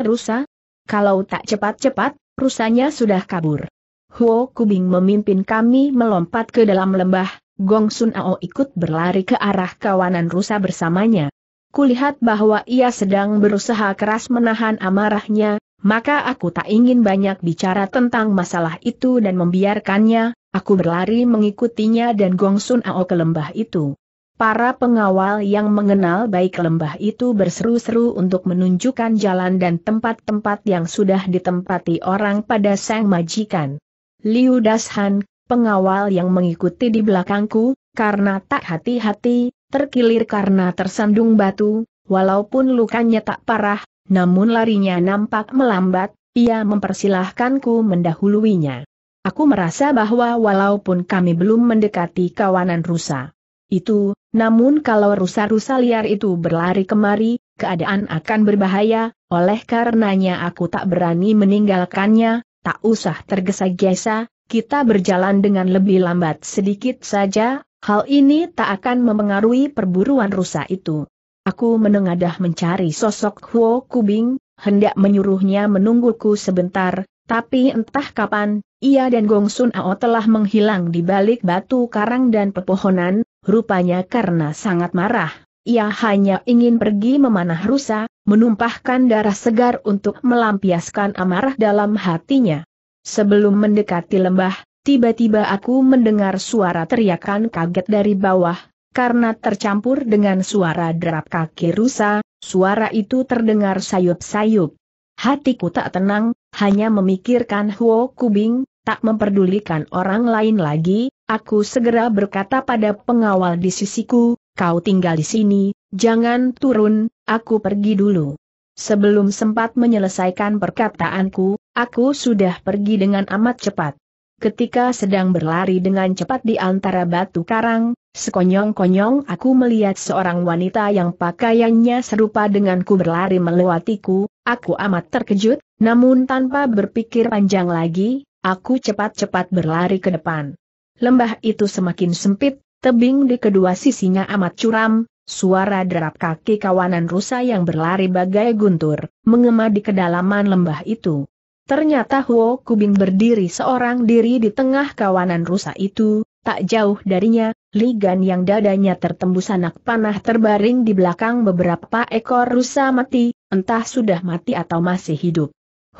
S1: rusa? Kalau tak cepat-cepat, rusanya sudah kabur. Huo Kubing memimpin kami melompat ke dalam lembah, Gong Sun Ao ikut berlari ke arah kawanan rusa bersamanya. Kulihat bahwa ia sedang berusaha keras menahan amarahnya, maka aku tak ingin banyak bicara tentang masalah itu dan membiarkannya, aku berlari mengikutinya dan Gong Sun Ao ke lembah itu. Para pengawal yang mengenal baik lembah itu berseru-seru untuk menunjukkan jalan dan tempat-tempat yang sudah ditempati orang pada sang majikan. Liu Dashan, pengawal yang mengikuti di belakangku, karena tak hati-hati, terkilir karena tersandung batu, walaupun lukanya tak parah, namun larinya nampak melambat, ia mempersilahkanku mendahuluinya. Aku merasa bahwa walaupun kami belum mendekati kawanan rusa itu, namun kalau rusa-rusa liar itu berlari kemari, keadaan akan berbahaya, oleh karenanya aku tak berani meninggalkannya, tak usah tergesa-gesa, kita berjalan dengan lebih lambat sedikit saja, hal ini tak akan memengaruhi perburuan rusa itu. Aku menengadah mencari sosok Huo Kubing, hendak menyuruhnya menungguku sebentar, tapi entah kapan, ia dan Gong Sun Ao telah menghilang di balik batu karang dan pepohonan, rupanya karena sangat marah. Ia hanya ingin pergi memanah rusa, menumpahkan darah segar untuk melampiaskan amarah dalam hatinya. Sebelum mendekati lembah, tiba-tiba aku mendengar suara teriakan kaget dari bawah, karena tercampur dengan suara derap kaki rusa, suara itu terdengar sayup-sayup. Hatiku tak tenang, hanya memikirkan Huo Kubing, tak memperdulikan orang lain lagi, aku segera berkata pada pengawal di sisiku, kau tinggal di sini, jangan turun, aku pergi dulu. Sebelum sempat menyelesaikan perkataanku, Aku sudah pergi dengan amat cepat. Ketika sedang berlari dengan cepat di antara batu karang, sekonyong-konyong aku melihat seorang wanita yang pakaiannya serupa denganku berlari melewatiku, aku amat terkejut, namun tanpa berpikir panjang lagi, aku cepat-cepat berlari ke depan. Lembah itu semakin sempit, tebing di kedua sisinya amat curam, suara derap kaki kawanan rusa yang berlari bagai guntur, mengema di kedalaman lembah itu. Ternyata Huo Kubing berdiri seorang diri di tengah kawanan rusa itu, tak jauh darinya, Ligan yang dadanya tertembus anak panah terbaring di belakang beberapa ekor rusa mati, entah sudah mati atau masih hidup.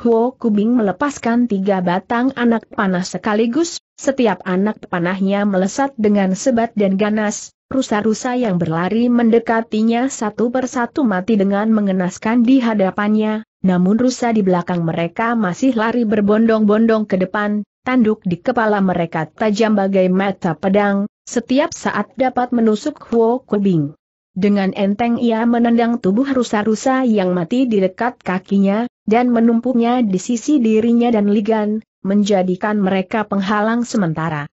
S1: Huo Kubing melepaskan tiga batang anak panah sekaligus, setiap anak panahnya melesat dengan sebat dan ganas, rusa-rusa yang berlari mendekatinya satu persatu mati dengan mengenaskan di hadapannya, namun rusa di belakang mereka masih lari berbondong-bondong ke depan, tanduk di kepala mereka tajam bagai mata pedang, setiap saat dapat menusuk Huo Kubing. Dengan enteng ia menendang tubuh rusa-rusa yang mati di dekat kakinya, dan menumpuknya di sisi dirinya dan Ligan, menjadikan mereka penghalang sementara.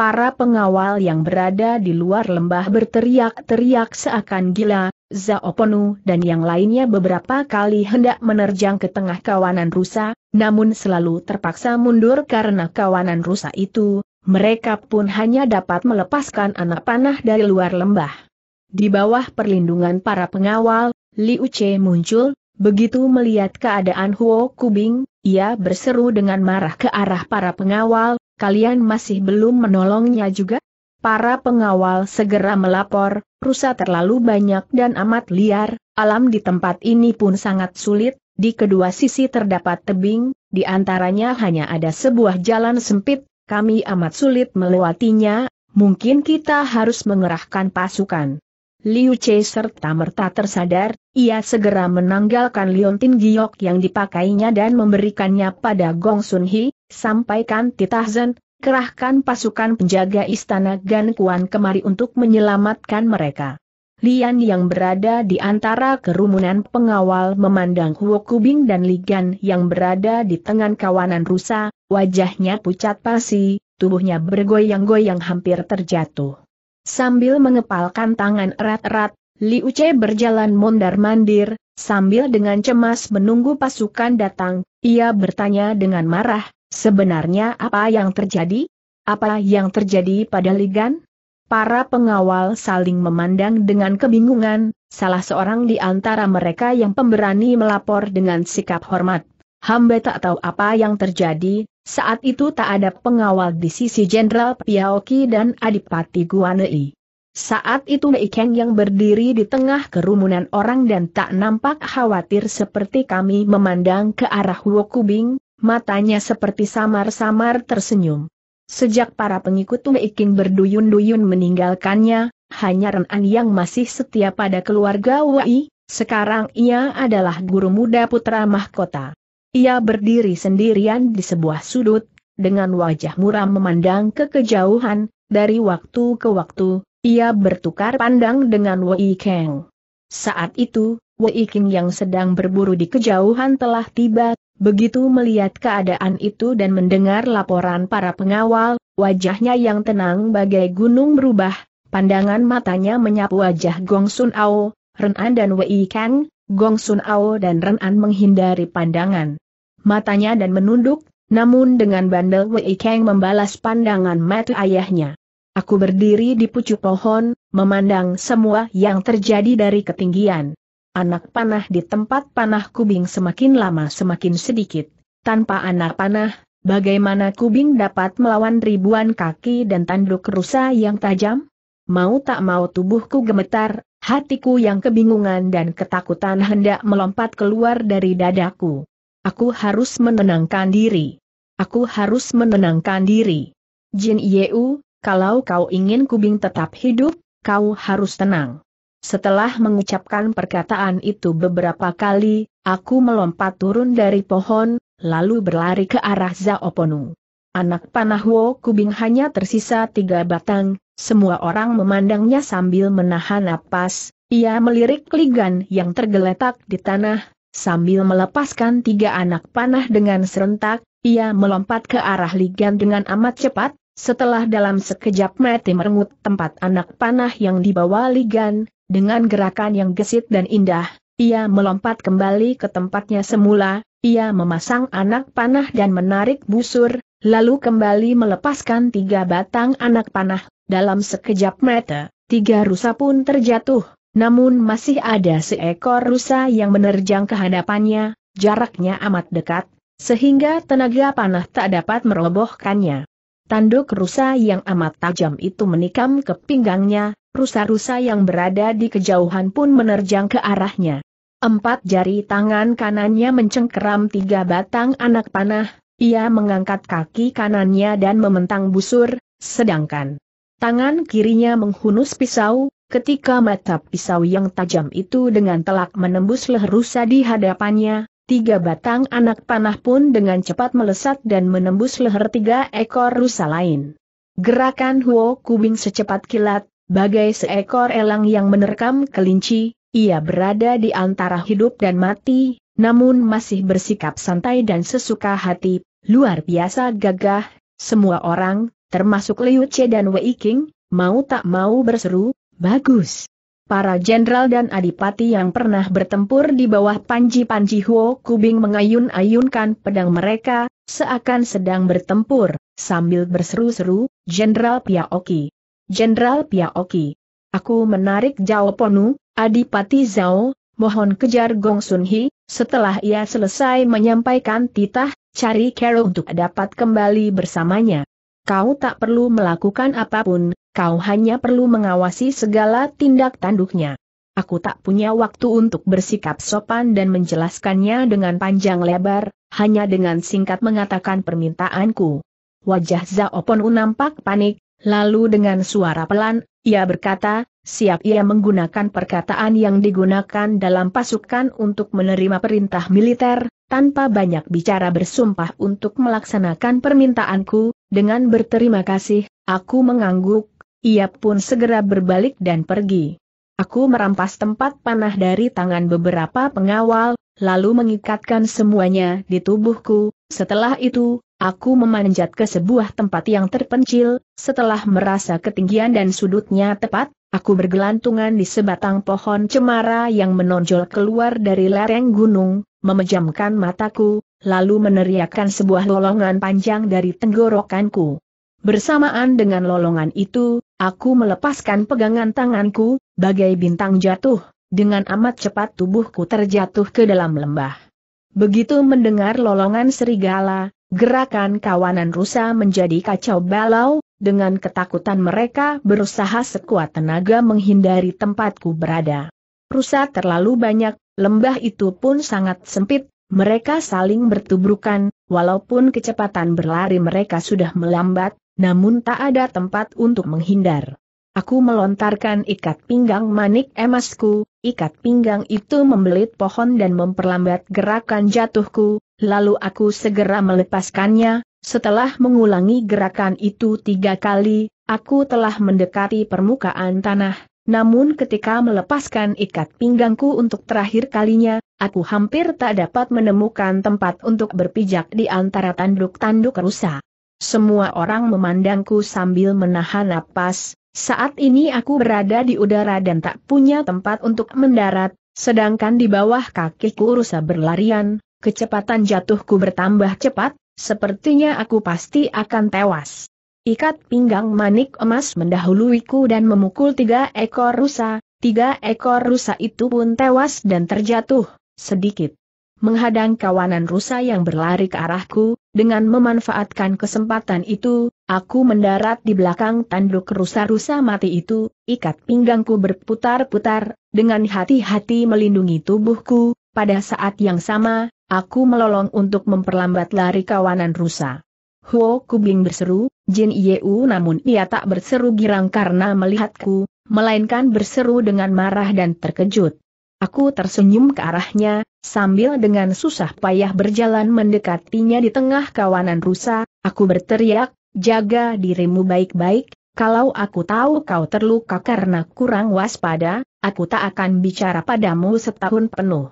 S1: Para pengawal yang berada di luar lembah berteriak-teriak seakan gila, Zaoponu dan yang lainnya beberapa kali hendak menerjang ke tengah kawanan rusa, namun selalu terpaksa mundur karena kawanan rusa itu, mereka pun hanya dapat melepaskan anak panah dari luar lembah. Di bawah perlindungan para pengawal, Liu Che muncul, begitu melihat keadaan Huo Kubing, ia berseru dengan marah ke arah para pengawal, kalian masih belum menolongnya juga? Para pengawal segera melapor, rusa terlalu banyak dan amat liar, alam di tempat ini pun sangat sulit, di kedua sisi terdapat tebing, di antaranya hanya ada sebuah jalan sempit, kami amat sulit melewatinya, mungkin kita harus mengerahkan pasukan. Liu Che serta merta tersadar, ia segera menanggalkan liontin giok yang dipakainya dan memberikannya pada Gong Sun Hee, sampaikan Titahzen, kerahkan pasukan penjaga istana Gan Kuan kemari untuk menyelamatkan mereka. Lian yang berada di antara kerumunan pengawal memandang Huo Kubing dan Ligan yang berada di tengah kawanan rusa, wajahnya pucat pasi, tubuhnya bergoyang-goyang hampir terjatuh. Sambil mengepalkan tangan erat-erat, Li Uce berjalan mondar-mandir, sambil dengan cemas menunggu pasukan datang, ia bertanya dengan marah, Sebenarnya apa yang terjadi? Apa yang terjadi pada Ligan? Para pengawal saling memandang dengan kebingungan, salah seorang di antara mereka yang pemberani melapor dengan sikap hormat. Hamba tak tahu apa yang terjadi, saat itu tak ada pengawal di sisi Jenderal Piaoki dan Adipati Guanei. Saat itu Meikeng yang berdiri di tengah kerumunan orang dan tak nampak khawatir seperti kami memandang ke arah Wokubing, matanya seperti samar-samar tersenyum. Sejak para pengikut Tung berduyun-duyun meninggalkannya, hanya An yang masih setia pada keluarga Wai, sekarang ia adalah guru muda putra mahkota. Ia berdiri sendirian di sebuah sudut, dengan wajah muram memandang ke kejauhan, dari waktu ke waktu, ia bertukar pandang dengan Wei Kang. Saat itu, Wei King yang sedang berburu di kejauhan telah tiba, Begitu melihat keadaan itu dan mendengar laporan para pengawal, wajahnya yang tenang bagai gunung berubah, pandangan matanya menyapu wajah Gong Sun Ao, Renan dan Wei Kang, Gong Sun Ao dan Renan menghindari pandangan matanya dan menunduk, namun dengan bandel Wei Kang membalas pandangan mata ayahnya. Aku berdiri di pucuk pohon, memandang semua yang terjadi dari ketinggian. Anak panah di tempat panah kubing semakin lama semakin sedikit. Tanpa anak panah, bagaimana kubing dapat melawan ribuan kaki dan tanduk rusa yang tajam? Mau tak mau tubuhku gemetar, hatiku yang kebingungan dan ketakutan hendak melompat keluar dari dadaku. Aku harus menenangkan diri. Aku harus menenangkan diri. Jin Yeu, kalau kau ingin kubing tetap hidup, kau harus tenang. Setelah mengucapkan perkataan itu beberapa kali, aku melompat turun dari pohon, lalu berlari ke arah Zaoponu. Anak panah Wo Kubing hanya tersisa tiga batang, semua orang memandangnya sambil menahan napas, ia melirik ligan yang tergeletak di tanah, sambil melepaskan tiga anak panah dengan serentak, ia melompat ke arah ligan dengan amat cepat, setelah dalam sekejap mati merengut tempat anak panah yang dibawa ligan, dengan gerakan yang gesit dan indah, ia melompat kembali ke tempatnya semula, ia memasang anak panah dan menarik busur, lalu kembali melepaskan tiga batang anak panah, dalam sekejap mata, tiga rusa pun terjatuh, namun masih ada seekor rusa yang menerjang kehadapannya, jaraknya amat dekat, sehingga tenaga panah tak dapat merobohkannya. Tanduk rusa yang amat tajam itu menikam ke pinggangnya, rusa-rusa yang berada di kejauhan pun menerjang ke arahnya. Empat jari tangan kanannya mencengkeram tiga batang anak panah, ia mengangkat kaki kanannya dan mementang busur, sedangkan tangan kirinya menghunus pisau, ketika mata pisau yang tajam itu dengan telak menembus leher rusa di hadapannya, tiga batang anak panah pun dengan cepat melesat dan menembus leher tiga ekor rusa lain. Gerakan Huo Kubing secepat kilat, Bagai seekor elang yang menerkam kelinci, ia berada di antara hidup dan mati, namun masih bersikap santai dan sesuka hati, luar biasa gagah, semua orang, termasuk Liu Che dan Wei King, mau tak mau berseru, bagus. Para jenderal dan adipati yang pernah bertempur di bawah panji-panji Huo Kubing mengayun-ayunkan pedang mereka, seakan sedang bertempur, sambil berseru-seru, Jenderal Piaoki. Jenderal Piaoki. Aku menarik Zhao Ponu, Adipati Zhao, mohon kejar Gong Sun Hi, setelah ia selesai menyampaikan titah, cari Carol untuk dapat kembali bersamanya. Kau tak perlu melakukan apapun, kau hanya perlu mengawasi segala tindak tanduknya. Aku tak punya waktu untuk bersikap sopan dan menjelaskannya dengan panjang lebar, hanya dengan singkat mengatakan permintaanku. Wajah pun nampak panik, Lalu dengan suara pelan, ia berkata, siap ia menggunakan perkataan yang digunakan dalam pasukan untuk menerima perintah militer, tanpa banyak bicara bersumpah untuk melaksanakan permintaanku, dengan berterima kasih, aku mengangguk, ia pun segera berbalik dan pergi. Aku merampas tempat panah dari tangan beberapa pengawal, lalu mengikatkan semuanya di tubuhku, setelah itu, Aku memanjat ke sebuah tempat yang terpencil, setelah merasa ketinggian dan sudutnya tepat, aku bergelantungan di sebatang pohon cemara yang menonjol keluar dari lereng gunung, memejamkan mataku, lalu meneriakkan sebuah lolongan panjang dari tenggorokanku. Bersamaan dengan lolongan itu, aku melepaskan pegangan tanganku, bagai bintang jatuh, dengan amat cepat tubuhku terjatuh ke dalam lembah. Begitu mendengar lolongan serigala, Gerakan kawanan rusa menjadi kacau balau, dengan ketakutan mereka berusaha sekuat tenaga menghindari tempatku berada. Rusa terlalu banyak, lembah itu pun sangat sempit, mereka saling bertubrukan, walaupun kecepatan berlari mereka sudah melambat, namun tak ada tempat untuk menghindar. Aku melontarkan ikat pinggang manik emasku, ikat pinggang itu membelit pohon dan memperlambat gerakan jatuhku, lalu aku segera melepaskannya, setelah mengulangi gerakan itu tiga kali, aku telah mendekati permukaan tanah, namun ketika melepaskan ikat pinggangku untuk terakhir kalinya, aku hampir tak dapat menemukan tempat untuk berpijak di antara tanduk-tanduk rusa. Semua orang memandangku sambil menahan napas, saat ini aku berada di udara dan tak punya tempat untuk mendarat, sedangkan di bawah kakiku rusa berlarian, Kecepatan jatuhku bertambah cepat, sepertinya aku pasti akan tewas. Ikat pinggang manik emas mendahuluiku dan memukul tiga ekor rusa, tiga ekor rusa itu pun tewas dan terjatuh, sedikit. Menghadang kawanan rusa yang berlari ke arahku, dengan memanfaatkan kesempatan itu, aku mendarat di belakang tanduk rusa-rusa mati itu, ikat pinggangku berputar-putar, dengan hati-hati melindungi tubuhku, pada saat yang sama, Aku melolong untuk memperlambat lari kawanan rusa. Huo Kubing berseru, Jin Yeu namun ia tak berseru girang karena melihatku, melainkan berseru dengan marah dan terkejut. Aku tersenyum ke arahnya, sambil dengan susah payah berjalan mendekatinya di tengah kawanan rusa, aku berteriak, jaga dirimu baik-baik, kalau aku tahu kau terluka karena kurang waspada, aku tak akan bicara padamu setahun penuh.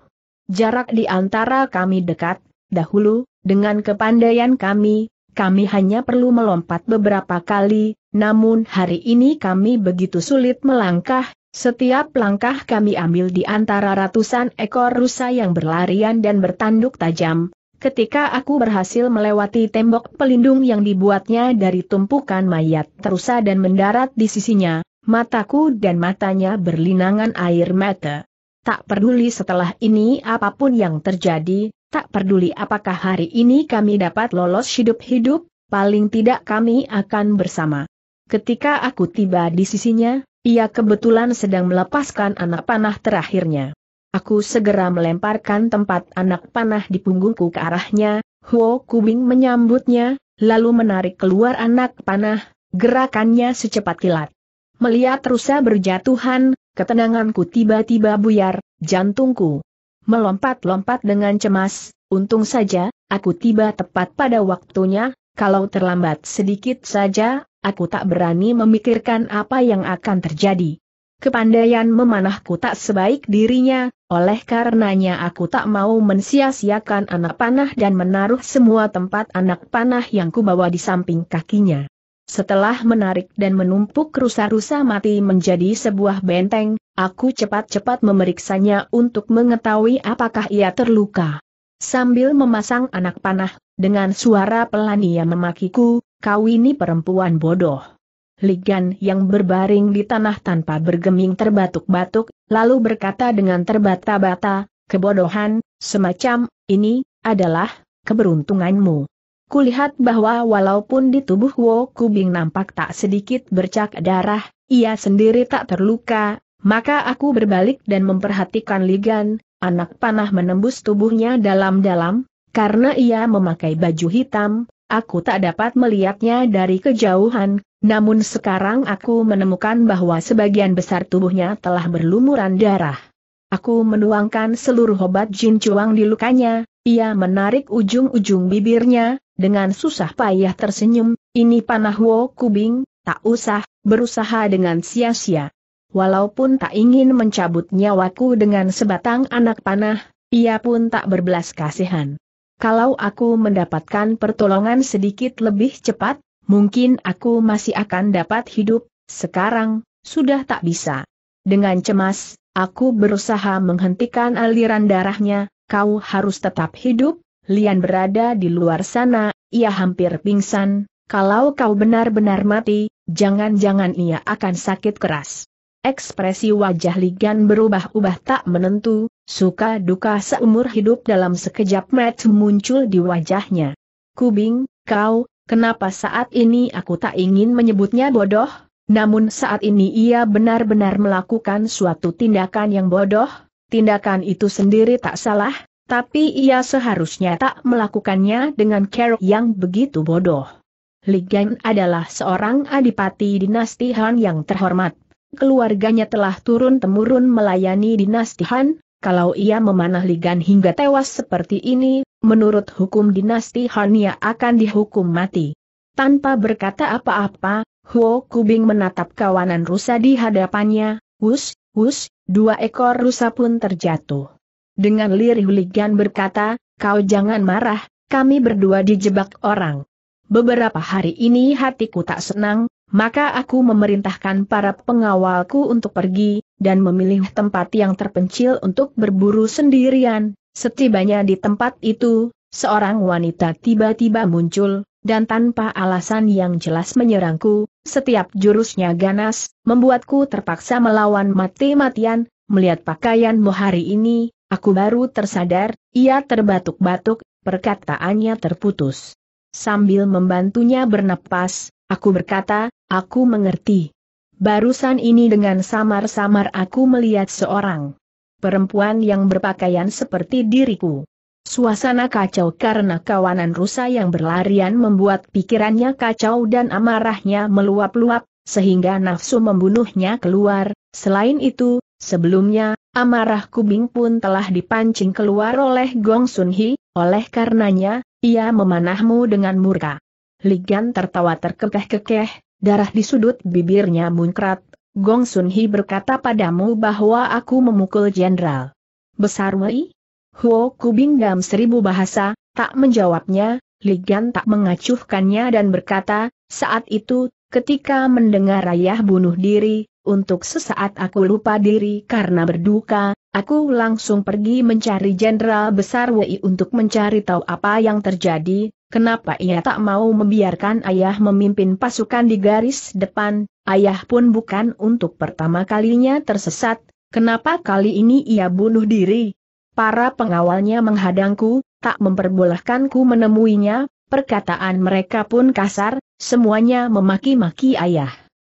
S1: Jarak di antara kami dekat, dahulu, dengan kepandaian kami, kami hanya perlu melompat beberapa kali, namun hari ini kami begitu sulit melangkah, setiap langkah kami ambil di antara ratusan ekor rusa yang berlarian dan bertanduk tajam. Ketika aku berhasil melewati tembok pelindung yang dibuatnya dari tumpukan mayat terusa dan mendarat di sisinya, mataku dan matanya berlinangan air mata tak peduli setelah ini apapun yang terjadi, tak peduli apakah hari ini kami dapat lolos hidup-hidup, paling tidak kami akan bersama. Ketika aku tiba di sisinya, ia kebetulan sedang melepaskan anak panah terakhirnya. Aku segera melemparkan tempat anak panah di punggungku ke arahnya, Huo Kubing menyambutnya, lalu menarik keluar anak panah, gerakannya secepat kilat. Melihat rusa berjatuhan, ketenanganku tiba-tiba buyar, jantungku melompat-lompat dengan cemas, untung saja, aku tiba tepat pada waktunya, kalau terlambat sedikit saja, aku tak berani memikirkan apa yang akan terjadi. Kepandaian memanahku tak sebaik dirinya, oleh karenanya aku tak mau mensia-siakan anak panah dan menaruh semua tempat anak panah yang kubawa di samping kakinya. Setelah menarik dan menumpuk rusa-rusa mati menjadi sebuah benteng, aku cepat-cepat memeriksanya untuk mengetahui apakah ia terluka. Sambil memasang anak panah, dengan suara pelan ia memakiku, kau ini perempuan bodoh. Ligan yang berbaring di tanah tanpa bergeming terbatuk-batuk, lalu berkata dengan terbata-bata, kebodohan, semacam, ini, adalah, keberuntunganmu. Kulihat bahwa walaupun di tubuh Wo Kubing nampak tak sedikit bercak darah, ia sendiri tak terluka, maka aku berbalik dan memperhatikan Ligan, anak panah menembus tubuhnya dalam-dalam, karena ia memakai baju hitam, aku tak dapat melihatnya dari kejauhan, namun sekarang aku menemukan bahwa sebagian besar tubuhnya telah berlumuran darah. Aku menuangkan seluruh obat Jin cuang di lukanya, ia menarik ujung-ujung bibirnya, dengan susah payah tersenyum, ini panah Wo Kubing, tak usah, berusaha dengan sia-sia. Walaupun tak ingin mencabut nyawaku dengan sebatang anak panah, ia pun tak berbelas kasihan. Kalau aku mendapatkan pertolongan sedikit lebih cepat, mungkin aku masih akan dapat hidup, sekarang, sudah tak bisa. Dengan cemas, Aku berusaha menghentikan aliran darahnya, kau harus tetap hidup, Lian berada di luar sana, ia hampir pingsan, kalau kau benar-benar mati, jangan-jangan ia akan sakit keras. Ekspresi wajah Ligan berubah-ubah tak menentu, suka duka seumur hidup dalam sekejap mata muncul di wajahnya. Kubing, kau, kenapa saat ini aku tak ingin menyebutnya bodoh? Namun saat ini ia benar-benar melakukan suatu tindakan yang bodoh, tindakan itu sendiri tak salah, tapi ia seharusnya tak melakukannya dengan cara yang begitu bodoh. Ligan adalah seorang adipati dinasti Han yang terhormat. Keluarganya telah turun-temurun melayani dinasti Han, kalau ia memanah Ligan hingga tewas seperti ini, menurut hukum dinasti Han ia akan dihukum mati. Tanpa berkata apa-apa, Huo Kubing menatap kawanan rusa di hadapannya, wus, wus, dua ekor rusa pun terjatuh. Dengan lirih Ligan berkata, kau jangan marah, kami berdua dijebak orang. Beberapa hari ini hatiku tak senang, maka aku memerintahkan para pengawalku untuk pergi, dan memilih tempat yang terpencil untuk berburu sendirian. Setibanya di tempat itu, seorang wanita tiba-tiba muncul, dan tanpa alasan yang jelas menyerangku, setiap jurusnya ganas, membuatku terpaksa melawan mati-matian, melihat pakaianmu hari ini, aku baru tersadar, ia terbatuk-batuk, perkataannya terputus. Sambil membantunya bernapas, aku berkata, aku mengerti. Barusan ini dengan samar-samar aku melihat seorang perempuan yang berpakaian seperti diriku. Suasana kacau karena kawanan rusa yang berlarian membuat pikirannya kacau dan amarahnya meluap-luap, sehingga nafsu membunuhnya keluar. Selain itu, sebelumnya, amarah kubing pun telah dipancing keluar oleh Gong Sun Hee, oleh karenanya, ia memanahmu dengan murka. Ligan tertawa terkekeh-kekeh, darah di sudut bibirnya muncrat. Gong Sun Hee berkata padamu bahwa aku memukul jenderal. Besar Wei? Huo Kubing dalam seribu bahasa, tak menjawabnya, Ligan tak mengacuhkannya dan berkata, saat itu, ketika mendengar ayah bunuh diri, untuk sesaat aku lupa diri karena berduka, aku langsung pergi mencari Jenderal Besar Wei untuk mencari tahu apa yang terjadi, kenapa ia tak mau membiarkan ayah memimpin pasukan di garis depan, ayah pun bukan untuk pertama kalinya tersesat, kenapa kali ini ia bunuh diri, para pengawalnya menghadangku, tak memperbolehkanku menemuinya, perkataan mereka pun kasar, semuanya memaki-maki ayah.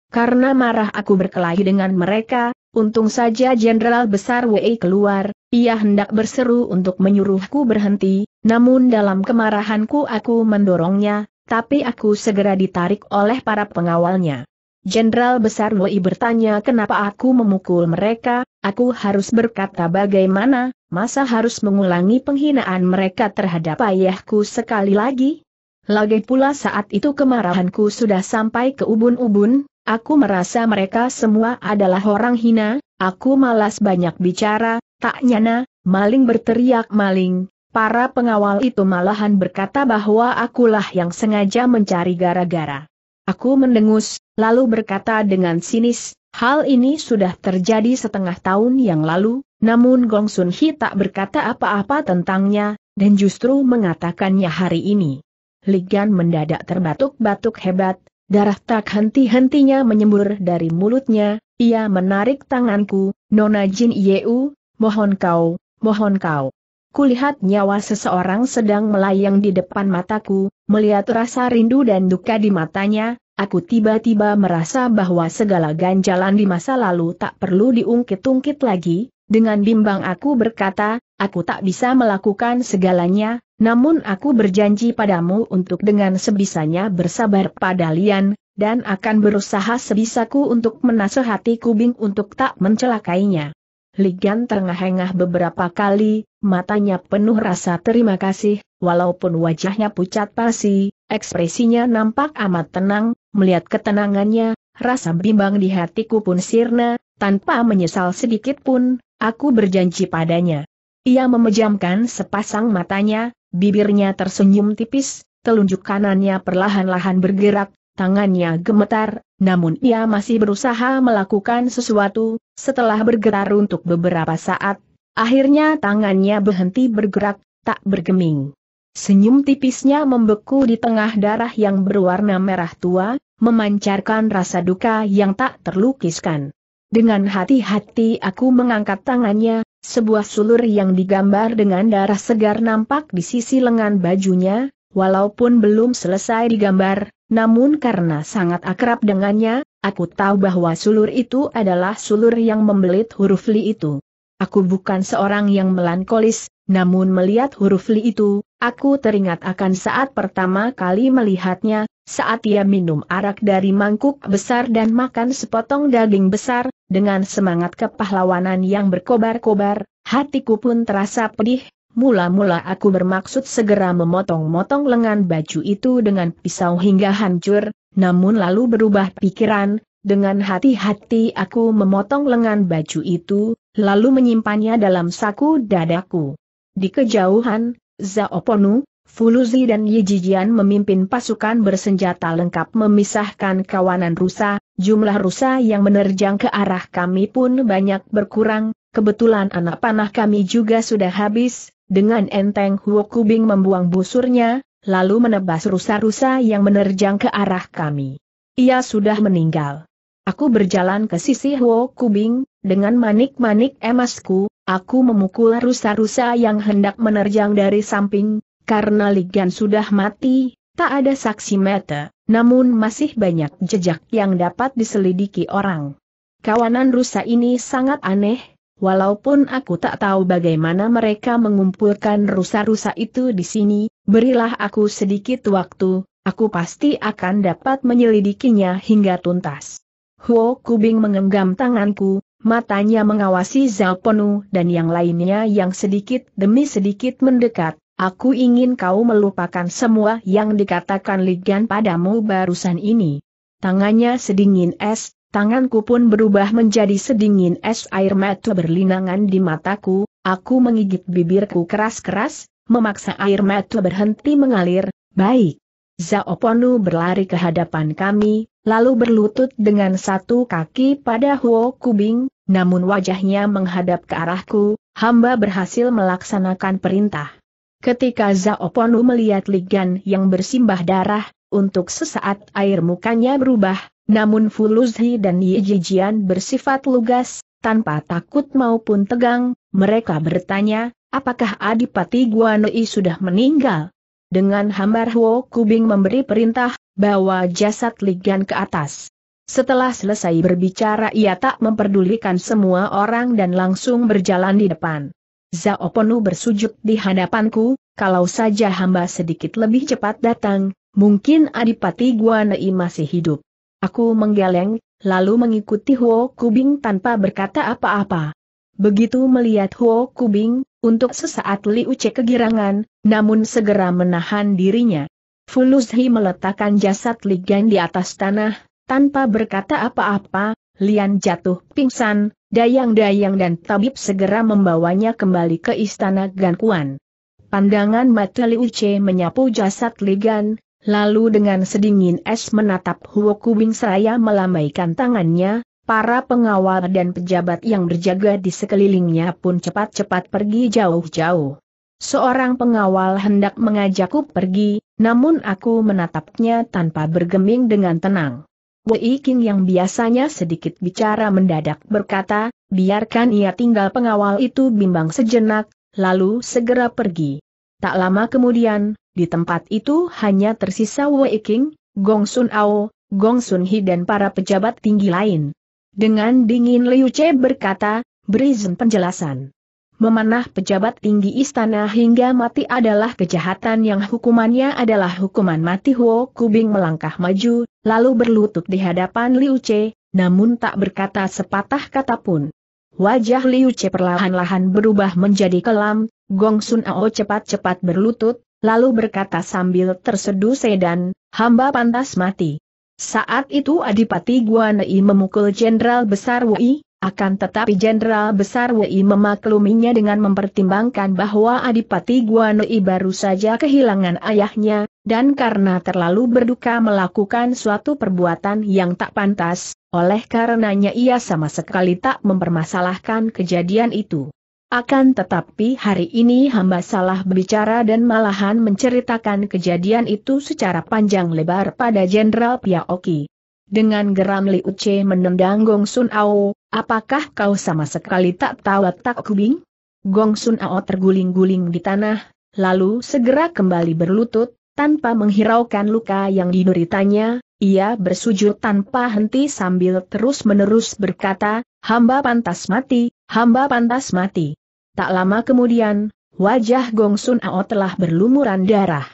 S1: Karena marah aku berkelahi dengan mereka, untung saja Jenderal Besar Wei keluar, ia hendak berseru untuk menyuruhku berhenti, namun dalam kemarahanku aku mendorongnya, tapi aku segera ditarik oleh para pengawalnya. Jenderal Besar Wei bertanya kenapa aku memukul mereka, aku harus berkata bagaimana, masa harus mengulangi penghinaan mereka terhadap ayahku sekali lagi? Lagi pula saat itu kemarahanku sudah sampai ke ubun-ubun, aku merasa mereka semua adalah orang hina, aku malas banyak bicara, tak nyana, maling berteriak maling, Para pengawal itu malahan berkata bahwa akulah yang sengaja mencari gara-gara. Aku mendengus, lalu berkata dengan sinis, hal ini sudah terjadi setengah tahun yang lalu, namun Gong Sun Hi tak berkata apa-apa tentangnya, dan justru mengatakannya hari ini. Ligan mendadak terbatuk-batuk hebat, darah tak henti-hentinya menyembur dari mulutnya, ia menarik tanganku, Nona Jin Yeu, mohon kau, mohon kau. Kulihat nyawa seseorang sedang melayang di depan mataku, melihat rasa rindu dan duka di matanya, aku tiba-tiba merasa bahwa segala ganjalan di masa lalu tak perlu diungkit-ungkit lagi, dengan bimbang aku berkata, aku tak bisa melakukan segalanya, namun aku berjanji padamu untuk dengan sebisanya bersabar pada Lian, dan akan berusaha sebisaku untuk menasehati Kubing untuk tak mencelakainya. Ligan terengah-engah beberapa kali, matanya penuh rasa terima kasih, walaupun wajahnya pucat pasi, ekspresinya nampak amat tenang, melihat ketenangannya, rasa bimbang di hatiku pun sirna, tanpa menyesal sedikit pun, aku berjanji padanya. Ia memejamkan sepasang matanya, bibirnya tersenyum tipis, telunjuk kanannya perlahan-lahan bergerak, tangannya gemetar, namun ia masih berusaha melakukan sesuatu, setelah bergetar untuk beberapa saat, akhirnya tangannya berhenti bergerak, tak bergeming. Senyum tipisnya membeku di tengah darah yang berwarna merah tua, memancarkan rasa duka yang tak terlukiskan. Dengan hati-hati aku mengangkat tangannya, sebuah sulur yang digambar dengan darah segar nampak di sisi lengan bajunya, walaupun belum selesai digambar, namun karena sangat akrab dengannya, aku tahu bahwa sulur itu adalah sulur yang membelit huruf Li itu. Aku bukan seorang yang melankolis, namun melihat huruf Li itu, aku teringat akan saat pertama kali melihatnya, saat ia minum arak dari mangkuk besar dan makan sepotong daging besar, dengan semangat kepahlawanan yang berkobar-kobar, hatiku pun terasa pedih, Mula-mula aku bermaksud segera memotong-motong lengan baju itu dengan pisau hingga hancur, namun lalu berubah pikiran, dengan hati-hati aku memotong lengan baju itu, lalu menyimpannya dalam saku dadaku. Di kejauhan, Zaoponu, Fuluzi dan Yijijian memimpin pasukan bersenjata lengkap memisahkan kawanan rusa, jumlah rusa yang menerjang ke arah kami pun banyak berkurang, kebetulan anak panah kami juga sudah habis, dengan enteng Huo Kubing membuang busurnya, lalu menebas rusa-rusa yang menerjang ke arah kami. Ia sudah meninggal. Aku berjalan ke sisi Huo Kubing, dengan manik-manik emasku, aku memukul rusa-rusa yang hendak menerjang dari samping, karena Ligan sudah mati, tak ada saksi mata, namun masih banyak jejak yang dapat diselidiki orang. Kawanan rusa ini sangat aneh, Walaupun aku tak tahu bagaimana mereka mengumpulkan rusa-rusa itu di sini, berilah aku sedikit waktu, aku pasti akan dapat menyelidikinya hingga tuntas. Huo Kubing mengenggam tanganku, matanya mengawasi Zalponu dan yang lainnya yang sedikit demi sedikit mendekat. Aku ingin kau melupakan semua yang dikatakan Ligan padamu barusan ini. Tangannya sedingin es, Tanganku pun berubah menjadi sedingin es air mata berlinangan di mataku, aku menggigit bibirku keras-keras, memaksa air mata berhenti mengalir, baik. Zaoponu berlari ke hadapan kami, lalu berlutut dengan satu kaki pada Huo Kubing, namun wajahnya menghadap ke arahku, hamba berhasil melaksanakan perintah. Ketika Zaoponu melihat Ligan yang bersimbah darah, untuk sesaat air mukanya berubah, namun Fuluzhi dan Yi Jijian bersifat lugas, tanpa takut maupun tegang, mereka bertanya, apakah Adipati Guanui sudah meninggal? Dengan hambar Huo Kubing memberi perintah, bawa jasad Ligan ke atas. Setelah selesai berbicara ia tak memperdulikan semua orang dan langsung berjalan di depan. Zao Ponu bersujud di hadapanku, kalau saja hamba sedikit lebih cepat datang, mungkin Adipati Guanei masih hidup. Aku menggeleng, lalu mengikuti Huo Kubing tanpa berkata apa-apa. Begitu melihat Huo Kubing, untuk sesaat Li Che kegirangan, namun segera menahan dirinya. Fuluzhi meletakkan jasad Ligan di atas tanah, tanpa berkata apa-apa, Lian jatuh pingsan, dayang-dayang dan tabib segera membawanya kembali ke istana Gankuan. Pandangan mata Liu Che menyapu jasad Ligan, Lalu dengan sedingin es menatap Huo Kubing seraya melambaikan tangannya, para pengawal dan pejabat yang berjaga di sekelilingnya pun cepat-cepat pergi jauh-jauh. Seorang pengawal hendak mengajakku pergi, namun aku menatapnya tanpa bergeming dengan tenang. Wei King yang biasanya sedikit bicara mendadak berkata, biarkan ia tinggal pengawal itu bimbang sejenak, lalu segera pergi. Tak lama kemudian, di tempat itu hanya tersisa Wei King, Gong Sun Ao, Gong Sun Hi dan para pejabat tinggi lain. Dengan dingin Liu Che berkata, berizin penjelasan. Memanah pejabat tinggi istana hingga mati adalah kejahatan yang hukumannya adalah hukuman mati Huo Kubing melangkah maju, lalu berlutut di hadapan Liu Che, namun tak berkata sepatah kata pun. Wajah Liu Che perlahan-lahan berubah menjadi kelam, Gong Sun Ao cepat-cepat berlutut, lalu berkata sambil terseduh sedan, hamba pantas mati. Saat itu Adipati Guanei memukul Jenderal Besar Wei, akan tetapi Jenderal Besar Wei memakluminya dengan mempertimbangkan bahwa Adipati Guanei baru saja kehilangan ayahnya, dan karena terlalu berduka melakukan suatu perbuatan yang tak pantas, oleh karenanya ia sama sekali tak mempermasalahkan kejadian itu. Akan tetapi hari ini hamba salah berbicara dan malahan menceritakan kejadian itu secara panjang lebar pada Jenderal Piaoki. Dengan geram Liu Che menendang Gong Sun Ao, apakah kau sama sekali tak tahu tak kubing? Gong Sun Ao terguling-guling di tanah, lalu segera kembali berlutut, tanpa menghiraukan luka yang dideritanya, ia bersujud tanpa henti sambil terus-menerus berkata, hamba pantas mati, Hamba pantas mati. Tak lama kemudian, wajah Gong Sun Ao telah berlumuran darah.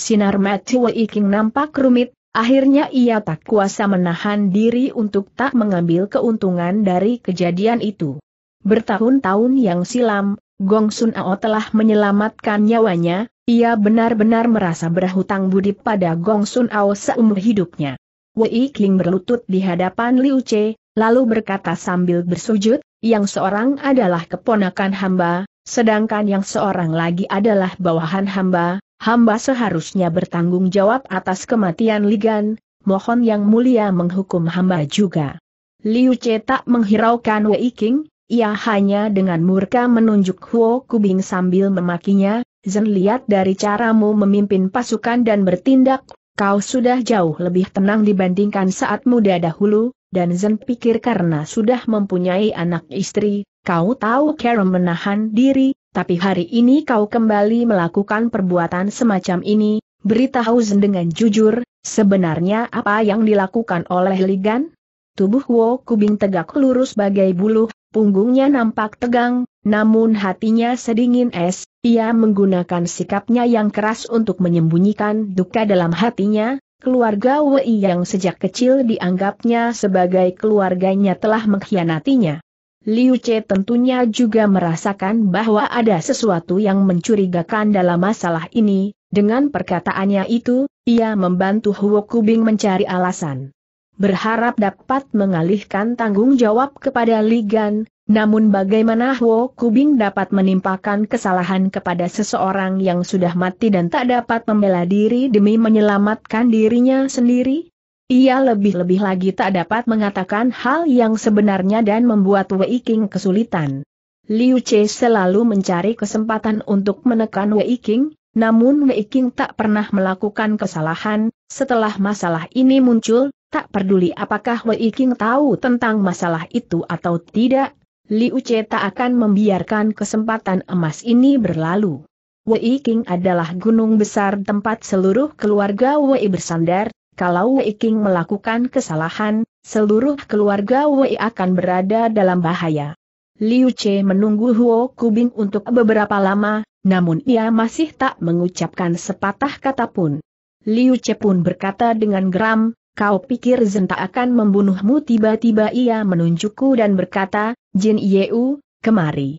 S1: Sinar mati Wei King nampak rumit, akhirnya ia tak kuasa menahan diri untuk tak mengambil keuntungan dari kejadian itu. Bertahun-tahun yang silam, Gong Sun Ao telah menyelamatkan nyawanya, ia benar-benar merasa berhutang budi pada Gong Sun Ao seumur hidupnya. Wei King berlutut di hadapan Liu Che, lalu berkata sambil bersujud, yang seorang adalah keponakan hamba, sedangkan yang seorang lagi adalah bawahan hamba, hamba seharusnya bertanggung jawab atas kematian Ligan, mohon yang mulia menghukum hamba juga. Liu Che tak menghiraukan Wei King, ia hanya dengan murka menunjuk Huo Kubing sambil memakinya, Zen lihat dari caramu memimpin pasukan dan bertindak, kau sudah jauh lebih tenang dibandingkan saat muda dahulu, dan Zen pikir karena sudah mempunyai anak istri, kau tahu cara menahan diri, tapi hari ini kau kembali melakukan perbuatan semacam ini, beritahu Zen dengan jujur, sebenarnya apa yang dilakukan oleh Ligan? Tubuh Wo Kubing tegak lurus bagai bulu, punggungnya nampak tegang, namun hatinya sedingin es, ia menggunakan sikapnya yang keras untuk menyembunyikan duka dalam hatinya, Keluarga Wei yang sejak kecil dianggapnya sebagai keluarganya telah mengkhianatinya. Liu Che tentunya juga merasakan bahwa ada sesuatu yang mencurigakan dalam masalah ini, dengan perkataannya itu, ia membantu Huo Kubing mencari alasan berharap dapat mengalihkan tanggung jawab kepada Ligan, namun bagaimana Huo Kubing dapat menimpakan kesalahan kepada seseorang yang sudah mati dan tak dapat membela diri demi menyelamatkan dirinya sendiri? Ia lebih-lebih lagi tak dapat mengatakan hal yang sebenarnya dan membuat Wei King kesulitan. Liu Che selalu mencari kesempatan untuk menekan Wei King, namun Wei Qing tak pernah melakukan kesalahan, setelah masalah ini muncul, tak peduli apakah Wei Qing tahu tentang masalah itu atau tidak, Liu Che tak akan membiarkan kesempatan emas ini berlalu. Wei Qing adalah gunung besar tempat seluruh keluarga Wei bersandar, kalau Wei Qing melakukan kesalahan, seluruh keluarga Wei akan berada dalam bahaya. Liu Che menunggu Huo Kubing untuk beberapa lama, namun ia masih tak mengucapkan sepatah kata pun. Liu Che pun berkata dengan geram, kau pikir Zen tak akan membunuhmu tiba-tiba ia menunjukku dan berkata, Jin Yeu, kemari.